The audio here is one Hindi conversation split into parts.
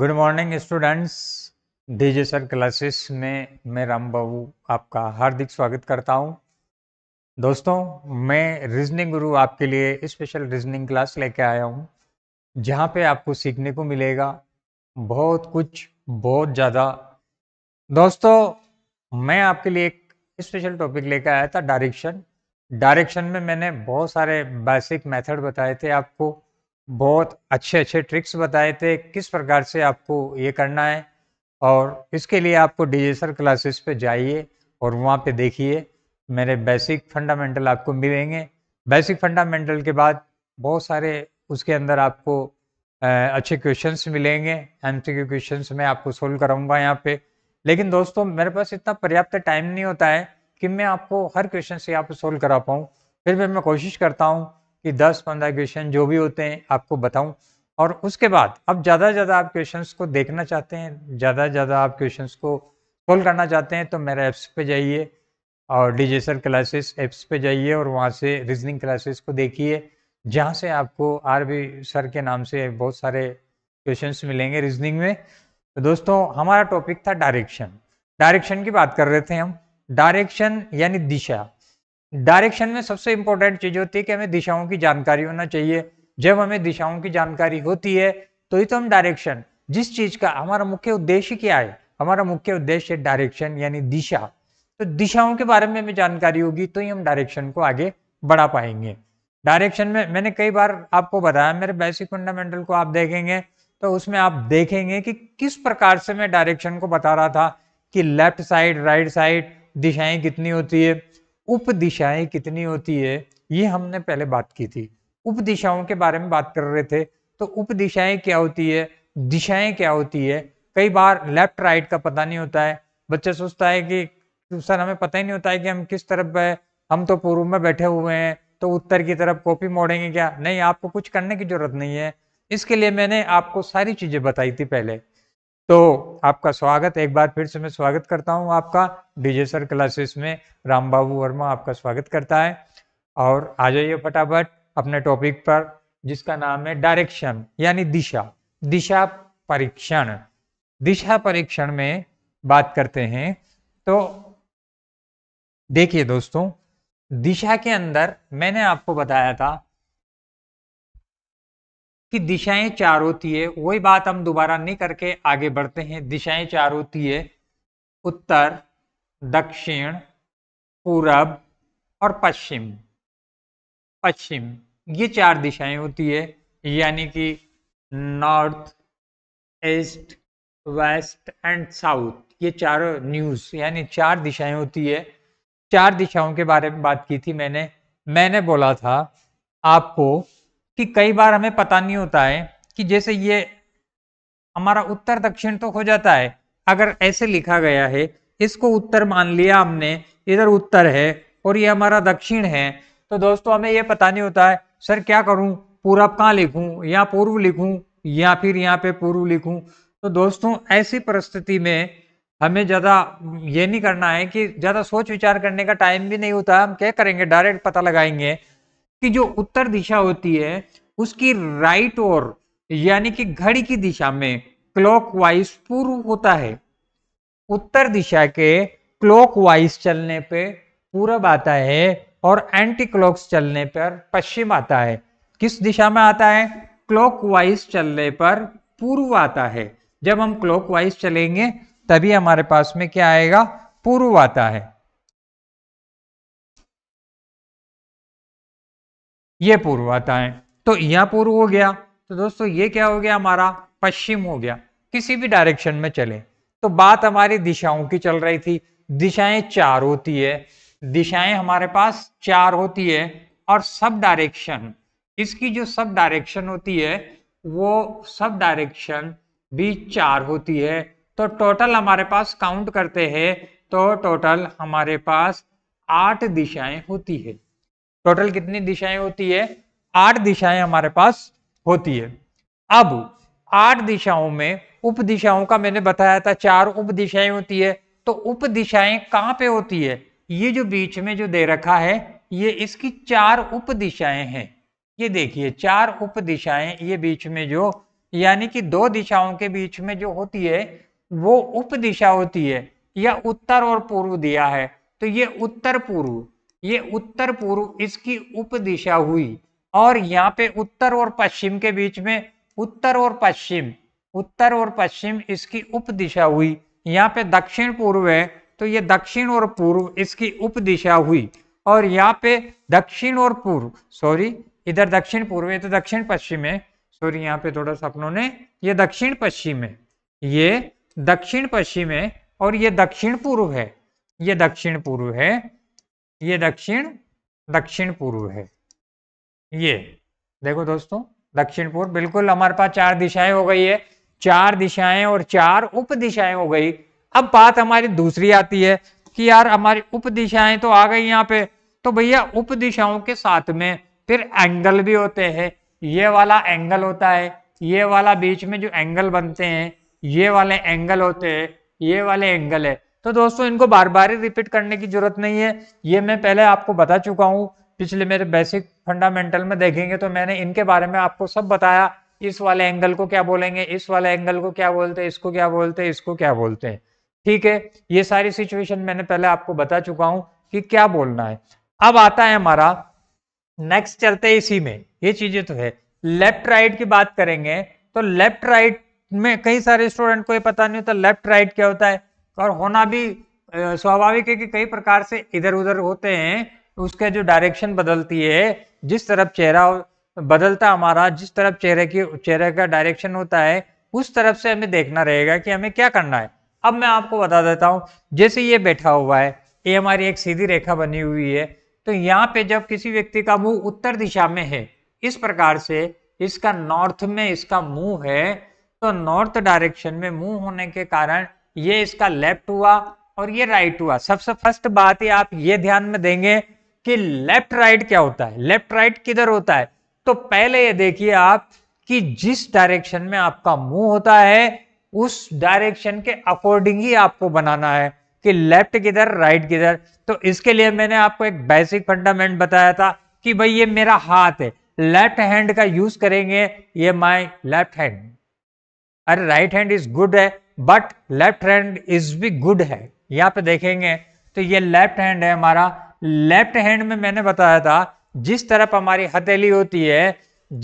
Good morning students DJ sir classes में मैं राम बाबू आपका हार्दिक स्वागत करता हूं दोस्तों मैं रीजनिंग गुरु आपके लिए स्पेशल रीजनिंग क्लास लेके आया हूं जहां पे आपको सीखने को मिलेगा बहुत कुछ बहुत ज़्यादा दोस्तों मैं आपके लिए एक स्पेशल टॉपिक लेकर आया था डायरेक्शन डायरेक्शन में मैंने बहुत सारे बेसिक मेथड बताए थे आपको बहुत अच्छे अच्छे ट्रिक्स बताए थे किस प्रकार से आपको ये करना है और इसके लिए आपको डिजिटल क्लासेस पे जाइए और वहाँ पे देखिए मेरे बेसिक फंडामेंटल आपको मिलेंगे बेसिक फंडामेंटल के बाद बहुत सारे उसके अंदर आपको अच्छे क्वेश्चंस मिलेंगे एम सी क्वेश्चंस मैं आपको सोल्व कराऊंगा यहाँ पे लेकिन दोस्तों मेरे पास इतना पर्याप्त टाइम नहीं होता है कि मैं आपको हर क्वेश्चन से यहाँ पे सोल्व करा पाऊँ फिर भी मैं कोशिश करता हूँ कि 10-15 क्वेश्चन जो भी होते हैं आपको बताऊं और उसके बाद अब ज़्यादा से ज़्यादा आप क्वेश्चंस को देखना चाहते हैं ज़्यादा से ज़्यादा आप क्वेश्चंस को सोल्व करना चाहते हैं तो मेरे ऐप्स पे जाइए और डिजिटल क्लासेस ऐप्स पे जाइए और वहाँ से रीजनिंग क्लासेस को देखिए जहाँ से आपको आर बी सर के नाम से बहुत सारे क्वेश्चन मिलेंगे रीजनिंग में तो दोस्तों हमारा टॉपिक था डायरेक्शन डायरेक्शन की बात कर रहे थे हम डायरेक्शन यानी दिशा डायरेक्शन में सबसे इंपॉर्टेंट चीज होती है कि हमें दिशाओं की जानकारी होना चाहिए जब हमें दिशाओं की जानकारी होती है तो ही तो हम डायरेक्शन जिस चीज का हमारा मुख्य उद्देश्य क्या है हमारा मुख्य उद्देश्य डायरेक्शन यानी दिशा तो दिशाओं के बारे में हमें जानकारी होगी तो ही हम डायरेक्शन को आगे बढ़ा पाएंगे डायरेक्शन में मैंने कई बार आपको बताया मेरे बेसिक फंडामेंटल को आप देखेंगे तो उसमें आप देखेंगे कि किस प्रकार से मैं डायरेक्शन को बता रहा था कि लेफ्ट साइड राइट साइड दिशाएं कितनी होती है उप दिशाएं कितनी होती है ये हमने पहले बात की थी उप दिशाओं के बारे में बात कर रहे थे तो उप दिशाएं क्या होती है दिशाएं क्या होती है कई बार लेफ्ट राइट का पता नहीं होता है बच्चा सोचता है कि सर हमें पता ही नहीं होता है कि हम किस तरफ है हम तो पूर्व में बैठे हुए हैं तो उत्तर की तरफ कॉपी मोड़ेंगे क्या नहीं आपको कुछ करने की जरूरत नहीं है इसके लिए मैंने आपको सारी चीजें बताई थी पहले तो आपका स्वागत एक बार फिर से मैं स्वागत करता हूं आपका डीजे सर क्लासेस में राम बाबू वर्मा आपका स्वागत करता है और आ जाइए फटाफट अपने टॉपिक पर जिसका नाम है डायरेक्शन यानी दिशा दिशा परीक्षण दिशा परीक्षण में बात करते हैं तो देखिए दोस्तों दिशा के अंदर मैंने आपको बताया था कि दिशाएं चार होती है वही बात हम दोबारा नहीं करके आगे बढ़ते हैं दिशाएं चार होती है उत्तर दक्षिण पूरब और पश्चिम पश्चिम ये चार दिशाएं होती है यानी कि north east west and south ये चारों न्यूज यानी चार दिशाएं होती है चार दिशाओं के बारे में बात की थी मैंने मैंने बोला था आपको कि कई बार हमें पता नहीं होता है कि जैसे ये हमारा उत्तर दक्षिण तो हो जाता है अगर ऐसे लिखा गया है इसको उत्तर मान लिया हमने इधर उत्तर है और ये हमारा दक्षिण है तो दोस्तों हमें ये पता नहीं होता है सर क्या करूं पूरब कहाँ लिखूं या पूर्व लिखूं या फिर यहाँ पे पूर्व लिखूं तो दोस्तों ऐसी परिस्थिति में हमें ज़्यादा ये नहीं करना है कि ज़्यादा सोच विचार करने का टाइम भी नहीं होता हम क्या करेंगे डायरेक्ट पता लगाएंगे कि जो उत्तर दिशा होती है उसकी राइट और यानी कि घड़ी की दिशा में क्लॉकवाइज पूर्व होता है उत्तर दिशा के क्लॉकवाइज चलने पे पूरब आता है और एंटी क्लॉक्स चलने पर पश्चिम आता है किस दिशा में आता है क्लॉकवाइज चलने पर पूर्व आता है जब हम क्लॉकवाइज चलेंगे तभी हमारे पास में क्या आएगा पूर्व आता है ये पूर्व आता है तो यहाँ पूर्व हो गया तो दोस्तों ये क्या हो गया हमारा पश्चिम हो गया किसी भी डायरेक्शन में चले तो बात हमारी दिशाओं की चल रही थी दिशाएं चार होती है दिशाएं हमारे पास चार होती है और सब डायरेक्शन इसकी जो सब डायरेक्शन होती है वो सब डायरेक्शन भी चार होती है तो टोटल हमारे पास काउंट करते हैं तो टोटल हमारे पास आठ दिशाएं होती है टोटल कितनी दिशाएं होती है आठ दिशाएं हमारे पास होती है अब आठ दिशाओं में उप दिशाओं का मैंने बताया था चार उप दिशाएं होती है तो उप दिशाएं कहाँ पे होती है ये जो बीच में जो दे रखा है ये इसकी चार उप दिशाएं हैं ये देखिए चार उप दिशाएं ये बीच में जो यानी कि दो दिशाओं के बीच में जो होती है वो उप दिशा होती है या उत्तर और पूर्व दिया है तो ये उत्तर पूर्व ये उत्तर पूर्व इसकी उपदिशा हुई और यहाँ पे उत्तर और पश्चिम के बीच में उत्तर और पश्चिम उत्तर और पश्चिम इसकी उपदिशा हुई यहाँ पे दक्षिण पूर्व है तो ये दक्षिण और पूर्व इसकी उपदिशा हुई और यहाँ पे दक्षिण और पूर्व सॉरी इधर दक्षिण पूर्व है तो दक्षिण पश्चिम है सॉरी यहाँ पे थोड़ा सा अपनों ने ये दक्षिण पश्चिम है ये दक्षिण पश्चिम है और ये दक्षिण पूर्व है ये दक्षिण पूर्व है ये दक्षिण दक्षिण पूर्व है ये देखो दोस्तों दक्षिण पूर्व बिल्कुल हमारे पास चार दिशाएं हो गई है चार दिशाएं और चार उप दिशाएं हो गई अब बात हमारी दूसरी आती है कि यार हमारी उप दिशाएं तो आ गई यहाँ पे तो भैया उप दिशाओं के साथ में फिर एंगल भी होते हैं ये वाला एंगल होता है ये वाला बीच में जो एंगल बनते हैं ये वाले एंगल होते हैं ये वाले एंगल है तो दोस्तों इनको बार बार ही रिपीट करने की जरूरत नहीं है ये मैं पहले आपको बता चुका हूँ पिछले मेरे बेसिक फंडामेंटल में देखेंगे तो मैंने इनके बारे में आपको सब बताया इस वाले एंगल को क्या बोलेंगे इस वाले एंगल को क्या बोलते हैं इसको क्या बोलते हैं इसको क्या बोलते हैं ठीक है ये सारी सिचुएशन मैंने पहले आपको बता चुका हूं कि क्या बोलना है अब आता है हमारा नेक्स्ट चलते हैं इसी में ये चीजें तो है लेफ्ट राइट की बात करेंगे तो लेफ्ट राइट में कई सारे स्टूडेंट को ये पता नहीं होता लेफ्ट राइट क्या होता है तो और होना भी स्वाभाविक है कि कई प्रकार से इधर उधर होते हैं उसका जो डायरेक्शन बदलती है जिस तरफ चेहरा बदलता हमारा जिस तरफ चेहरे की चेहरे का डायरेक्शन होता है उस तरफ से हमें देखना रहेगा कि हमें क्या करना है अब मैं आपको बता देता हूँ जैसे ये बैठा हुआ है ये हमारी एक सीधी रेखा बनी हुई है तो यहाँ पे जब किसी व्यक्ति का मुंह उत्तर दिशा में है इस प्रकार से इसका नॉर्थ में इसका मुंह है तो नॉर्थ डायरेक्शन में मुंह होने के कारण ये इसका लेफ्ट हुआ और ये राइट हुआ सबसे फर्स्ट बात ये आप ये ध्यान में देंगे कि लेफ्ट राइट क्या होता है लेफ्ट राइट किधर होता है तो पहले ये देखिए आप कि जिस डायरेक्शन में आपका मुंह होता है उस डायरेक्शन के अकॉर्डिंग ही आपको बनाना है कि लेफ्ट किधर राइट किधर तो इसके लिए मैंने आपको एक बेसिक फंडामेंट बताया था कि भाई ये मेरा हाथ है लेफ्ट हैंड का यूज करेंगे ये माई लेफ्ट हैंड अरे राइट हैंड इज गुड है बट लेफ्ट हैंड इज भी गुड है यहाँ पे देखेंगे तो ये लेफ्ट हैंड है हमारा लेफ्ट हैंड में मैंने बताया था जिस तरफ हमारी हथेली होती है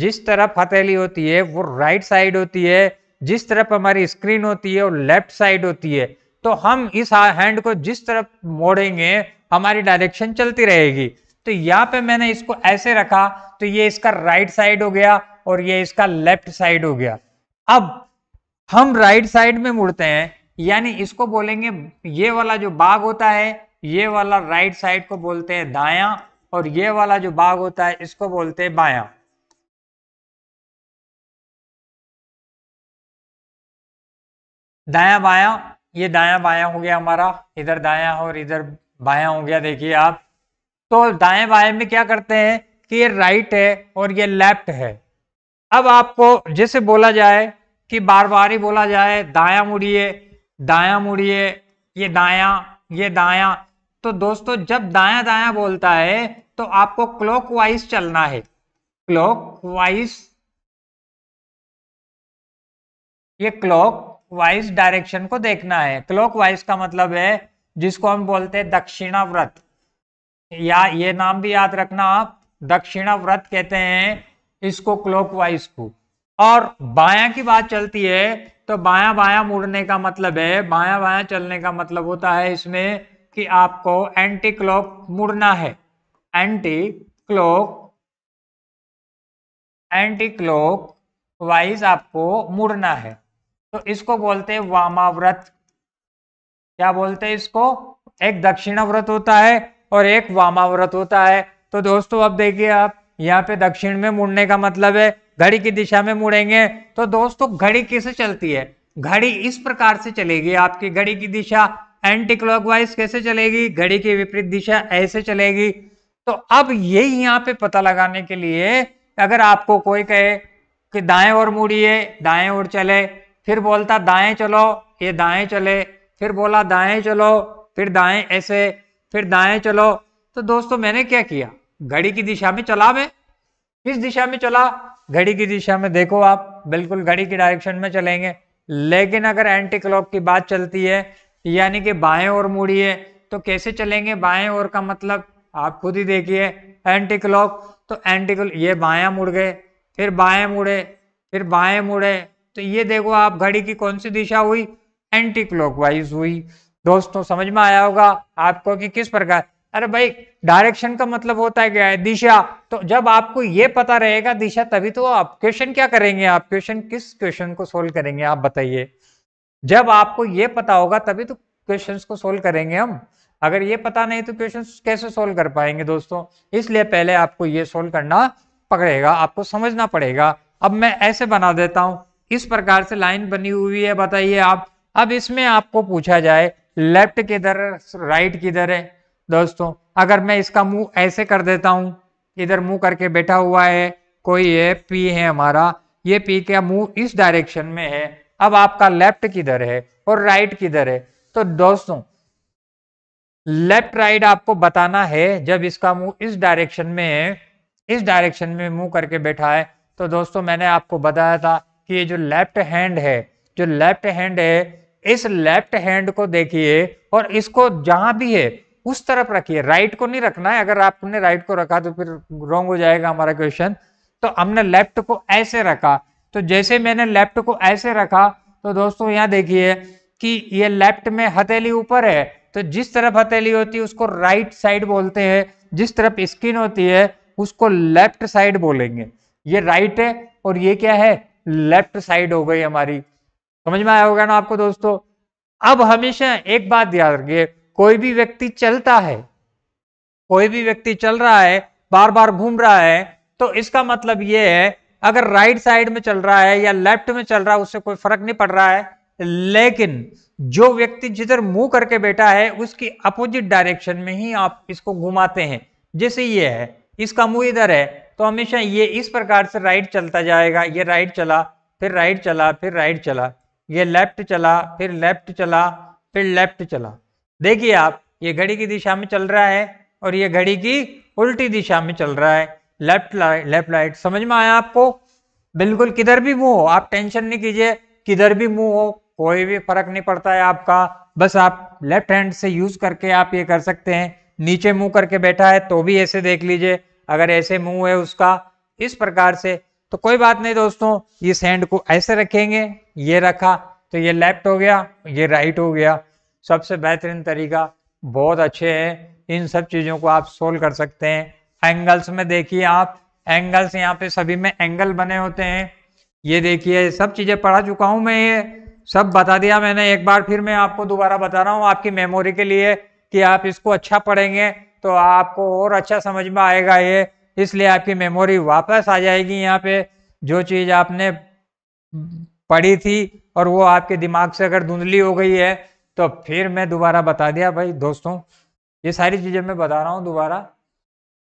जिस तरफ हथेली होती है वो राइट साइड होती है जिस तरफ हमारी स्क्रीन होती है वो लेफ्ट साइड होती है तो हम इस हैंड को जिस तरफ मोड़ेंगे हमारी डायरेक्शन चलती रहेगी तो यहाँ पे मैंने इसको ऐसे रखा तो ये इसका राइट साइड हो गया और ये इसका लेफ्ट साइड हो गया अब हम राइट साइड में मुड़ते हैं यानी इसको बोलेंगे ये वाला जो बाग होता है ये वाला राइट साइड को बोलते हैं दाया और ये वाला जो बाग होता है इसको बोलते हैं बाया दाया बाया ये दाया बाया हो गया हमारा इधर दाया और इधर बाया हो गया देखिए आप तो दाएं बाएं में क्या करते हैं कि ये राइट है और ये लेफ्ट है अब आपको जैसे बोला जाए कि बार बार ही बोला जाए दाया मुड़िए दाया मुड़िए ये दाया ये दाया तो दोस्तों जब दाया दाया बोलता है तो आपको क्लॉक वाइज चलना है क्लॉक वाइज ये क्लॉक वाइज डायरेक्शन को देखना है क्लॉक वाइज का मतलब है जिसको हम बोलते हैं दक्षिणा व्रत या ये नाम भी याद रखना आप दक्षिणा व्रत कहते हैं इसको क्लॉक वाइज को और बाया की बात चलती है तो बाया बाया मुड़ने का मतलब है बाया बाया चलने का मतलब होता है इसमें कि आपको एंटी क्लॉक मुड़ना है anti clock anti clockwise आपको मुड़ना है तो इसको बोलते हैं वामाव्रत क्या बोलते हैं इसको एक दक्षिणाव्रत होता है और एक वामाव्रत होता है तो दोस्तों अब देखिए आप यहाँ पे दक्षिण में मुड़ने का मतलब है घड़ी की दिशा में मुड़ेंगे तो दोस्तों घड़ी कैसे चलती है घड़ी इस प्रकार से चलेगी आपकी घड़ी की दिशा एंटी क्लॉकवाइज कैसे चलेगी घड़ी की विपरीत दिशा ऐसे चलेगी तो अब ये यहाँ पे पता लगाने के लिए अगर आपको कोई कहे कि दाएं ओर मुड़िए दाएं ओर चले फिर बोलता दाएं चलो ये दाएं चले फिर बोला दाएं चलो फिर दाएं ऐसे फिर दाएं चलो तो दोस्तों मैंने क्या किया घड़ी की दिशा में चला मैं किस दिशा में चला घड़ी की दिशा में देखो आप बिल्कुल घड़ी की डायरेक्शन में चलेंगे लेकिन अगर एंटी क्लॉक की बात चलती है यानी कि बाएं ओर मुड़िए तो कैसे चलेंगे बाएं ओर का मतलब आप खुद ही देखिए एंटी क्लॉक तो एंटी क्लॉक ये बाया मुड़ गए फिर बाएं मुड़े फिर बाएं मुड़े तो ये देखो आप घड़ी की कौन सी दिशा हुई एंटी क्लॉक वाइज हुई दोस्तों समझ में आया होगा आपको कि किस प्रकार अरे भाई डायरेक्शन का मतलब होता है क्या है दिशा तो जब आपको ये पता रहेगा दिशा तभी तो आप क्वेश्चन क्या करेंगे आप क्वेश्चन किस क्वेश्चन को सोल्व करेंगे आप बताइए जब आपको ये पता होगा तभी तो क्वेश्चन को सोल्व करेंगे हम अगर ये पता नहीं तो क्वेश्चन कैसे सोल्व कर पाएंगे दोस्तों इसलिए पहले आपको ये सोल्व करना पड़ेगा आपको समझना पड़ेगा अब मैं ऐसे बना देता हूं इस प्रकार से लाइन बनी हुई है बताइए आप अब इसमें आपको पूछा जाए लेफ्ट किधर राइट किधर है दोस्तों अगर मैं इसका मुंह ऐसे कर देता हूं इधर मुंह करके बैठा हुआ है कोई ये पी है हमारा ये पी का मुंह इस डायरेक्शन में है अब आपका लेफ्ट किधर है और राइट किधर है तो दोस्तों लेफ्ट राइट आपको बताना है जब इसका मुंह इस डायरेक्शन में है इस डायरेक्शन में मुंह करके बैठा है तो दोस्तों मैंने आपको बताया था कि ये जो लेफ्ट हैंड है जो लेफ्ट हैंड है इस लेफ्ट हैंड को देखिए और इसको जहां भी है उस तरफ रखिए राइट को नहीं रखना है अगर आपने राइट को रखा तो फिर रॉन्ग हो जाएगा हमारा क्वेश्चन तो हमने लेफ्ट को ऐसे रखा तो जैसे मैंने लेफ्ट को ऐसे रखा तो दोस्तों यहां देखिए कि ये लेफ्ट में हथेली ऊपर है तो जिस तरफ हथेली होती है उसको राइट साइड बोलते हैं जिस तरफ स्किन होती है उसको लेफ्ट साइड बोलेंगे ये राइट है और ये क्या है लेफ्ट साइड हो गई हमारी समझ में आया होगा ना आपको दोस्तों अब हमेशा एक बात याद रखिए कोई भी व्यक्ति चलता है कोई भी व्यक्ति चल रहा है बार बार घूम रहा है तो इसका मतलब यह है अगर राइट साइड में चल रहा है या लेफ्ट में चल रहा है उससे कोई फर्क नहीं पड़ रहा है लेकिन जो व्यक्ति जिधर मुंह करके बैठा है उसकी अपोजिट डायरेक्शन में ही आप इसको घुमाते हैं जैसे ये है इसका मुंह इधर है तो हमेशा ये इस प्रकार से राइट चलता जाएगा ये राइट चला फिर राइट चला फिर राइट चला ये लेफ्ट चला फिर लेफ्ट चला फिर लेफ्ट चला देखिए आप ये घड़ी की दिशा में चल रहा है और ये घड़ी की उल्टी दिशा में चल रहा है लेफ्ट लाइट लेफ्ट लाइट समझ में आया आपको बिल्कुल किधर भी मुंह हो आप टेंशन नहीं कीजिए किधर भी मुंह हो कोई भी फर्क नहीं पड़ता है आपका बस आप लेफ्ट हैंड से यूज करके आप ये कर सकते हैं नीचे मुंह करके बैठा है तो भी ऐसे देख लीजिए अगर ऐसे मुंह है उसका इस प्रकार से तो कोई बात नहीं दोस्तों इस हैंड को ऐसे रखेंगे ये रखा तो ये लेफ्ट हो गया ये राइट हो गया सबसे बेहतरीन तरीका बहुत अच्छे हैं इन सब चीज़ों को आप सोल्व कर सकते हैं एंगल्स में देखिए आप एंगल्स यहाँ पे सभी में एंगल बने होते हैं ये देखिए सब चीज़ें पढ़ा चुका हूं मैं ये सब बता दिया मैंने एक बार फिर मैं आपको दोबारा बता रहा हूँ आपकी मेमोरी के लिए कि आप इसको अच्छा पढ़ेंगे तो आपको और अच्छा समझ में आएगा ये इसलिए आपकी मेमोरी वापस आ जाएगी यहाँ पे जो चीज़ आपने पढ़ी थी और वो आपके दिमाग से अगर धुंधली हो गई है तो फिर मैं दोबारा बता दिया भाई दोस्तों ये सारी चीज़ें मैं बता रहा हूँ दोबारा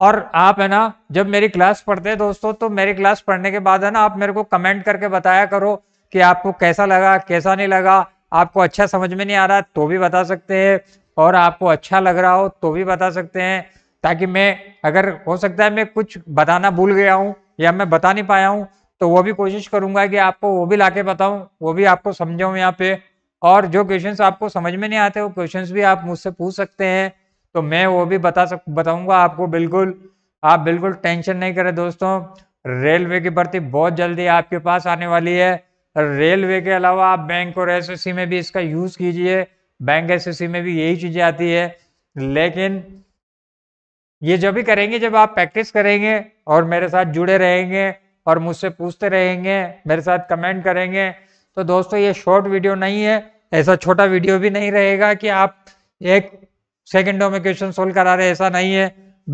और आप है ना जब मेरी क्लास पढ़ते हैं दोस्तों तो मेरी क्लास पढ़ने के बाद है ना आप मेरे को कमेंट करके बताया करो कि आपको कैसा लगा कैसा नहीं लगा आपको अच्छा समझ में नहीं आ रहा तो भी बता सकते हैं और आपको अच्छा लग रहा हो तो भी बता सकते हैं ताकि मैं अगर हो सकता है मैं कुछ बताना भूल गया हूँ या मैं बता नहीं पाया हूँ तो वो भी कोशिश करूंगा कि आपको वो भी लाके बताऊं वो भी आपको समझाऊं यहाँ पे और जो क्वेश्चन आपको समझ में नहीं आते वो क्वेश्चन भी आप मुझसे पूछ सकते हैं तो मैं वो भी बता सक बताऊंगा आपको बिल्कुल आप बिल्कुल टेंशन नहीं करें दोस्तों रेलवे की भर्ती बहुत जल्दी आपके पास आने वाली है रेलवे के अलावा आप बैंक और एसएससी में भी इसका यूज कीजिए बैंक एसएससी में भी यही चीजें आती है लेकिन ये जब भी करेंगे जब आप प्रैक्टिस करेंगे और मेरे साथ जुड़े रहेंगे और मुझसे पूछते रहेंगे मेरे साथ कमेंट करेंगे तो दोस्तों ये शॉर्ट वीडियो नहीं है ऐसा छोटा वीडियो भी नहीं रहेगा कि आप एक सेकेंडों में क्वेश्चन सोल्व करा रहे ऐसा नहीं है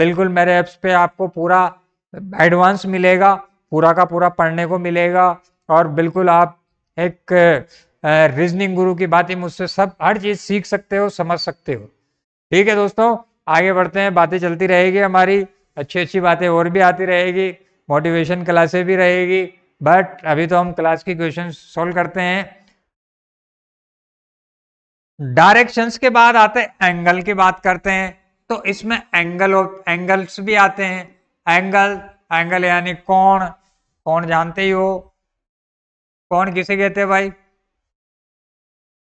बिल्कुल मेरे ऐप्स पे आपको पूरा एडवांस मिलेगा पूरा का पूरा पढ़ने को मिलेगा और बिल्कुल आप एक रीजनिंग गुरु की बातें मुझसे सब हर चीज़ सीख सकते हो समझ सकते हो ठीक है दोस्तों आगे बढ़ते हैं बातें चलती रहेगी हमारी अच्छी अच्छी बातें और भी आती रहेगी मोटिवेशन क्लासे भी रहेगी बट अभी तो हम क्लास की क्वेश्चन सोल्व करते हैं डायरेक्शंस के बाद आते एंगल की बात करते हैं तो इसमें एंगल और एंगल्स भी आते हैं एंगल एंगल यानी कौन कौन जानते ही हो कौन किसे कहते हैं भाई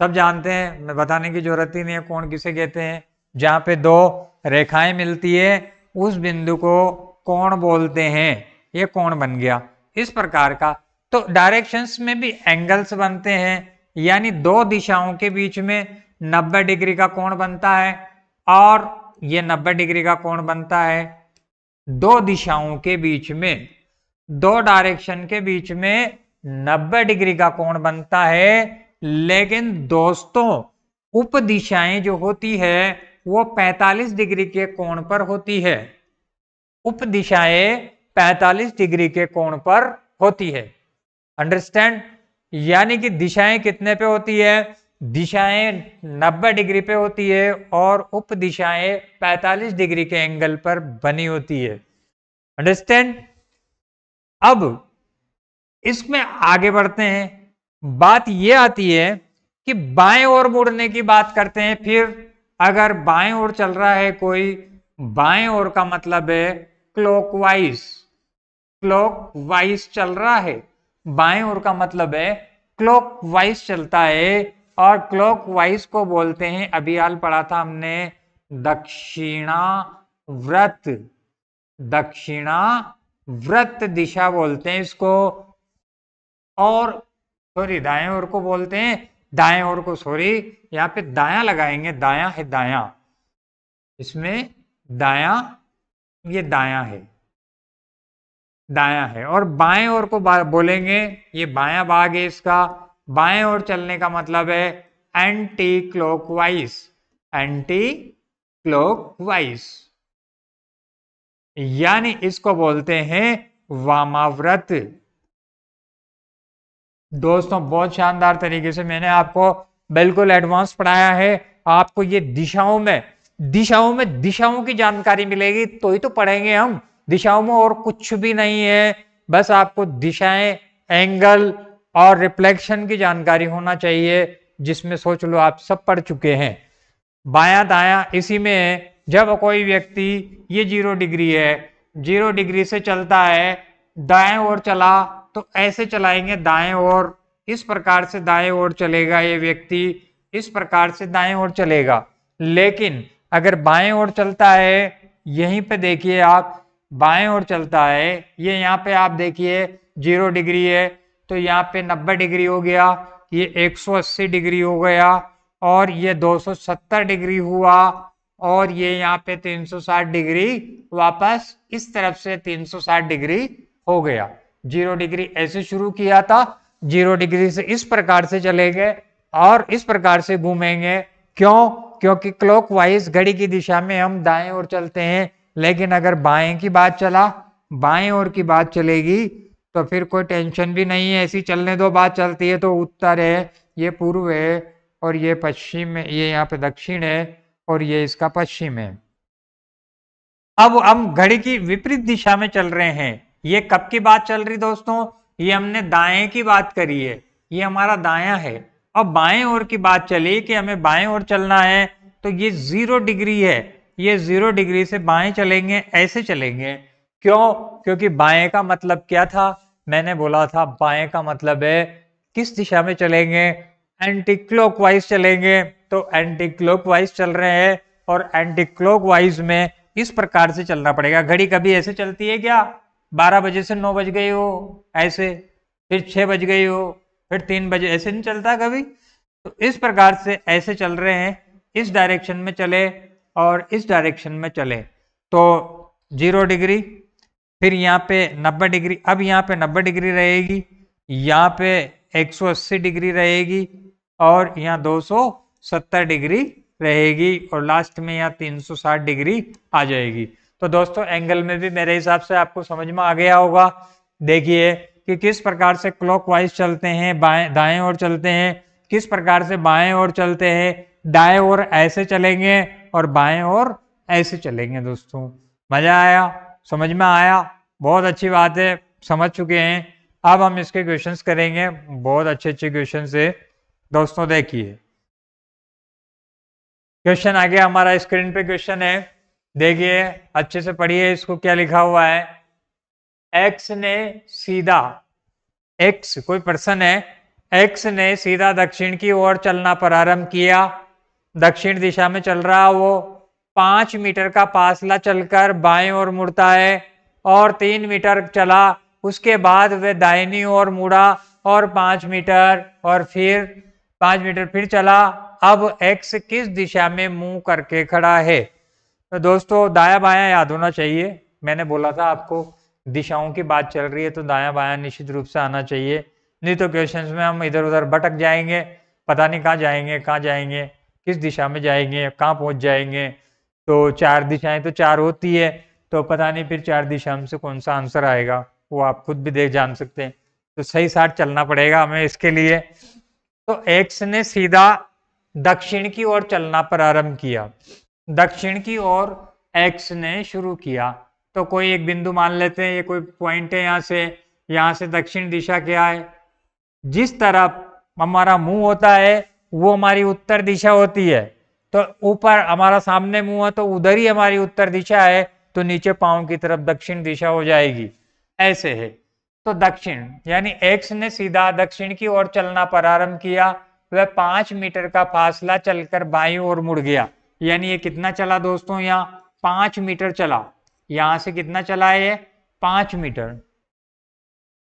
सब जानते हैं मैं बताने की जरूरत ही नहीं है कौन किसे कहते हैं जहाँ पे दो रेखाएं मिलती है उस बिंदु को कौन बोलते हैं ये कौन बन गया इस प्रकार का तो डायरेक्शंस में भी एंगल्स बनते हैं यानी दो दिशाओं के बीच में 90 डिग्री का कोण बनता है और ये 90 डिग्री का कोण बनता है दो दिशाओं के बीच में दो डायरेक्शन के बीच में 90 डिग्री का कोण बनता है लेकिन दोस्तों उप दिशाएं जो होती है वो 45 डिग्री के कोण पर होती है उप दिशाएं 45 डिग्री के कोण पर होती है अंडरस्टैंड यानी कि दिशाएं कितने पे होती है दिशाएं 90 डिग्री पे होती है और उप दिशाएं 45 डिग्री के एंगल पर बनी होती है अंडरस्टैंड अब इसमें आगे बढ़ते हैं बात यह आती है कि बाएं ओर मुड़ने की बात करते हैं फिर अगर बाएं ओर चल रहा है कोई बाएं ओर का मतलब है क्लॉकवाइज क्लॉक वाइज चल रहा है बाएं ओर का मतलब है क्लॉक वाइज चलता है और क्लॉक वाइज को बोलते हैं अभी हाल पढ़ा था हमने दक्षिणा व्रत दक्षिणा व्रत दिशा बोलते हैं इसको और सॉरी दाएं ओर को बोलते हैं दाएं ओर को सॉरी यहाँ पे दाया लगाएंगे दाया है दाया इसमें दाया ये दाया है दाया है और बाएं ओर को बोलेंगे ये बाया भाग है इसका बाएं ओर चलने का मतलब है एंटी क्लॉकवाइज एंटी क्लॉकवाइज यानी इसको बोलते हैं वामाव्रत दोस्तों बहुत शानदार तरीके से मैंने आपको बिल्कुल एडवांस पढ़ाया है आपको ये दिशाओं में दिशाओं में दिशाओं की जानकारी मिलेगी तो ही तो पढ़ेंगे हम दिशाओं में और कुछ भी नहीं है बस आपको दिशाएं एंगल और रिफ्लेक्शन की जानकारी होना चाहिए जिसमें सोच लो आप सब पढ़ चुके हैं बाया दाया इसी में है जब कोई व्यक्ति ये जीरो डिग्री है जीरो डिग्री से चलता है दाएं ओर चला तो ऐसे चलाएंगे दाएं ओर इस प्रकार से दाएं ओर चलेगा ये व्यक्ति इस प्रकार से दाएं ओर चलेगा लेकिन अगर बाएं ओर चलता है यहीं पे देखिए आप बाएं ओर चलता है ये यहाँ पे आप देखिए जीरो डिग्री है तो यहाँ पे नब्बे डिग्री हो गया ये 180 डिग्री हो गया और ये 270 डिग्री हुआ और ये यहाँ पे 360 डिग्री वापस इस तरफ से 360 डिग्री हो गया जीरो डिग्री ऐसे शुरू किया था जीरो डिग्री से इस प्रकार से चलेंगे और इस प्रकार से घूमेंगे क्यों क्योंकि क्लॉकवाइज घड़ी की दिशा में हम दाएं ओर चलते हैं लेकिन अगर बाएं की बात चला बाएं और की बात चलेगी तो फिर कोई टेंशन भी नहीं है ऐसी चलने दो बात चलती है तो उत्तर है ये पूर्व है और ये पश्चिम है ये यहाँ पे दक्षिण है और ये इसका पश्चिम है अब हम घड़ी की विपरीत दिशा में चल रहे हैं ये कब की बात चल रही दोस्तों ये हमने दाएं की बात करी है ये हमारा दाया है अब बाएं ओर की बात चली कि हमें बाएं ओर चलना है तो ये जीरो डिग्री है ये जीरो डिग्री से बाएं चलेंगे ऐसे चलेंगे क्यों क्योंकि बाएं का मतलब क्या था मैंने बोला था बाएं का मतलब है किस दिशा में चलेंगे एंटी क्लॉक वाइज चलेंगे तो एंटी क्लॉक वाइज चल रहे हैं और एंटी क्लॉक वाइज में इस प्रकार से चलना पड़ेगा घड़ी कभी ऐसे चलती है क्या बारह बजे से नौ बज गई हो ऐसे फिर छः बज गई हो फिर तीन बजे ऐसे नहीं चलता कभी तो इस प्रकार से ऐसे चल रहे हैं इस डायरेक्शन में चले और इस डायरेक्शन में चले तो जीरो डिग्री फिर यहाँ पे नब्बे डिग्री अब यहाँ पे नब्बे डिग्री रहेगी यहाँ पे 180 डिग्री रहेगी और यहाँ 270 डिग्री रहेगी और लास्ट में यहाँ 360 डिग्री आ जाएगी तो दोस्तों एंगल में भी मेरे हिसाब से आपको समझ में आ गया होगा देखिए कि किस प्रकार से क्लॉकवाइज चलते हैं बाएं दाएं ओर चलते हैं किस प्रकार से बाएं ओर चलते हैं दाएं ओर ऐसे चलेंगे और बाएं और ऐसे चलेंगे दोस्तों मज़ा आया समझ में आया बहुत अच्छी बात है समझ चुके हैं अब हम इसके क्वेश्चंस करेंगे बहुत अच्छे अच्छे क्वेश्चन है दोस्तों देखिए क्वेश्चन आ गया हमारा स्क्रीन पे क्वेश्चन है देखिए अच्छे से पढ़िए इसको क्या लिखा हुआ है एक्स ने सीधा एक्स कोई पर्सन है एक्स ने सीधा दक्षिण की ओर चलना प्रारंभ किया दक्षिण दिशा में चल रहा वो पांच मीटर का फासला चलकर बाएं ओर मुड़ता है और तीन मीटर चला उसके बाद वह दाहिनी ओर मुड़ा और पांच मीटर और फिर पांच मीटर फिर चला अब एक्स किस दिशा में मुंह करके खड़ा है तो दोस्तों दाया बाया याद होना चाहिए मैंने बोला था आपको दिशाओं की बात चल रही है तो दाया बाया निश्चित रूप से आना चाहिए नहीं तो क्वेश्चन में हम इधर उधर भटक जाएंगे पता नहीं कहाँ जाएंगे कहाँ जाएंगे किस दिशा में जाएंगे कहाँ पहुँच जाएंगे तो चार दिशाएं तो चार होती है तो पता नहीं फिर चार दिशाओं से कौन सा आंसर आएगा वो आप खुद भी देख जान सकते हैं तो सही साथ चलना पड़ेगा हमें इसके लिए तो एक्स ने सीधा दक्षिण की ओर चलना प्रारंभ किया दक्षिण की ओर एक्स ने शुरू किया तो कोई एक बिंदु मान लेते हैं ये कोई पॉइंट है यहाँ से यहाँ से दक्षिण दिशा क्या है जिस तरफ हमारा मुंह होता है वो हमारी उत्तर दिशा होती है तो ऊपर हमारा सामने मुंह है तो उधर ही हमारी उत्तर दिशा है तो नीचे पाँव की तरफ दक्षिण दिशा हो जाएगी ऐसे है तो दक्षिण यानी एक्स ने सीधा दक्षिण की ओर चलना प्रारंभ किया वह पांच मीटर का फासला चलकर बाई ओर मुड़ गया यानी ये कितना चला दोस्तों यहाँ पांच मीटर चला यहां से कितना चला है पांच मीटर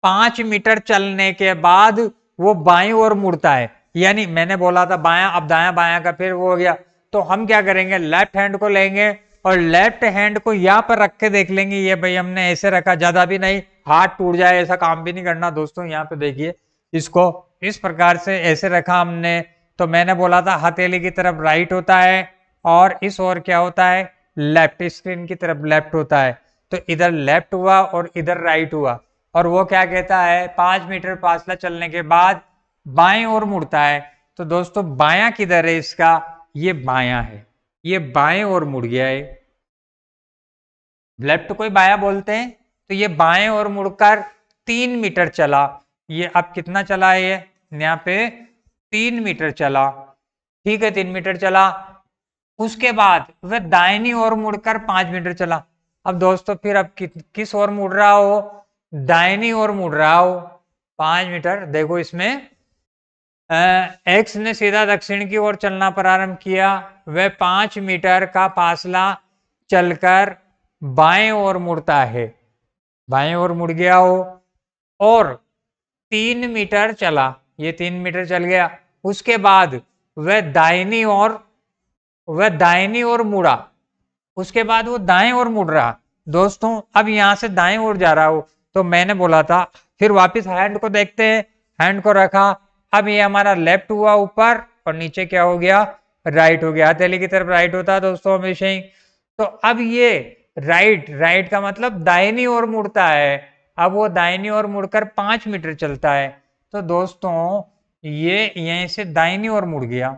पांच मीटर चलने के बाद वो बाई ओर मुड़ता है यानी मैंने बोला था बायां अब दायां बायां का फिर वो हो गया तो हम क्या करेंगे लेफ्ट हैंड को लेंगे और लेफ्ट हैंड को यहाँ पर रख के देख लेंगे ये भाई हमने ऐसे रखा ज्यादा भी नहीं हाथ टूट जाए ऐसा काम भी नहीं करना दोस्तों यहाँ पे देखिए इसको इस प्रकार से ऐसे रखा हमने तो मैंने बोला था हथेली की तरफ राइट होता है और इस ओर क्या होता है लेफ्ट स्क्रीन की तरफ लेफ्ट होता है तो इधर लेफ्ट हुआ और इधर राइट हुआ और वो क्या कहता है पांच मीटर फासला चलने के बाद बाएं ओर मुड़ता है तो दोस्तों बाया किधर है इसका ये बाया है ये बाएं ओर मुड़ गया है लेफ्ट कोई बाया बोलते हैं तो ये बाएं ओर मुड़कर तीन मीटर चला ये अब कितना चला है ये यहां पे तीन मीटर चला ठीक है तीन मीटर चला उसके बाद वह दाइनी ओर मुड़कर पांच मीटर चला अब दोस्तों फिर अब कि, किस ओर मुड़ रहा हो दाइनी ओर मुड़ रहा हो पांच मीटर देखो इसमें एक्स ने सीधा दक्षिण की ओर चलना प्रारंभ किया वह पांच मीटर का फासला चलकर बाएं ओर मुड़ता है बाएं ओर मुड़ गया हो और तीन मीटर चला ये तीन मीटर चल गया उसके बाद वह दाहिनी ओर वह दाहिनी ओर मुड़ा उसके बाद वो दाएं ओर मुड़ रहा दोस्तों अब यहां से दाएं ओर जा रहा हो तो मैंने बोला था फिर वापस हैंड को देखते हैं हैंड को रखा अब ये हमारा लेफ्ट हुआ ऊपर और नीचे क्या हो गया राइट हो गया हथेली की तरफ राइट होता है दोस्तों हमेशा ही तो अब ये राइट राइट का मतलब दाहिनी ओर मुड़ता है अब वो दाहिनी ओर मुड़कर पांच मीटर चलता है तो दोस्तों ये यहीं से दाहिनी ओर मुड़ गया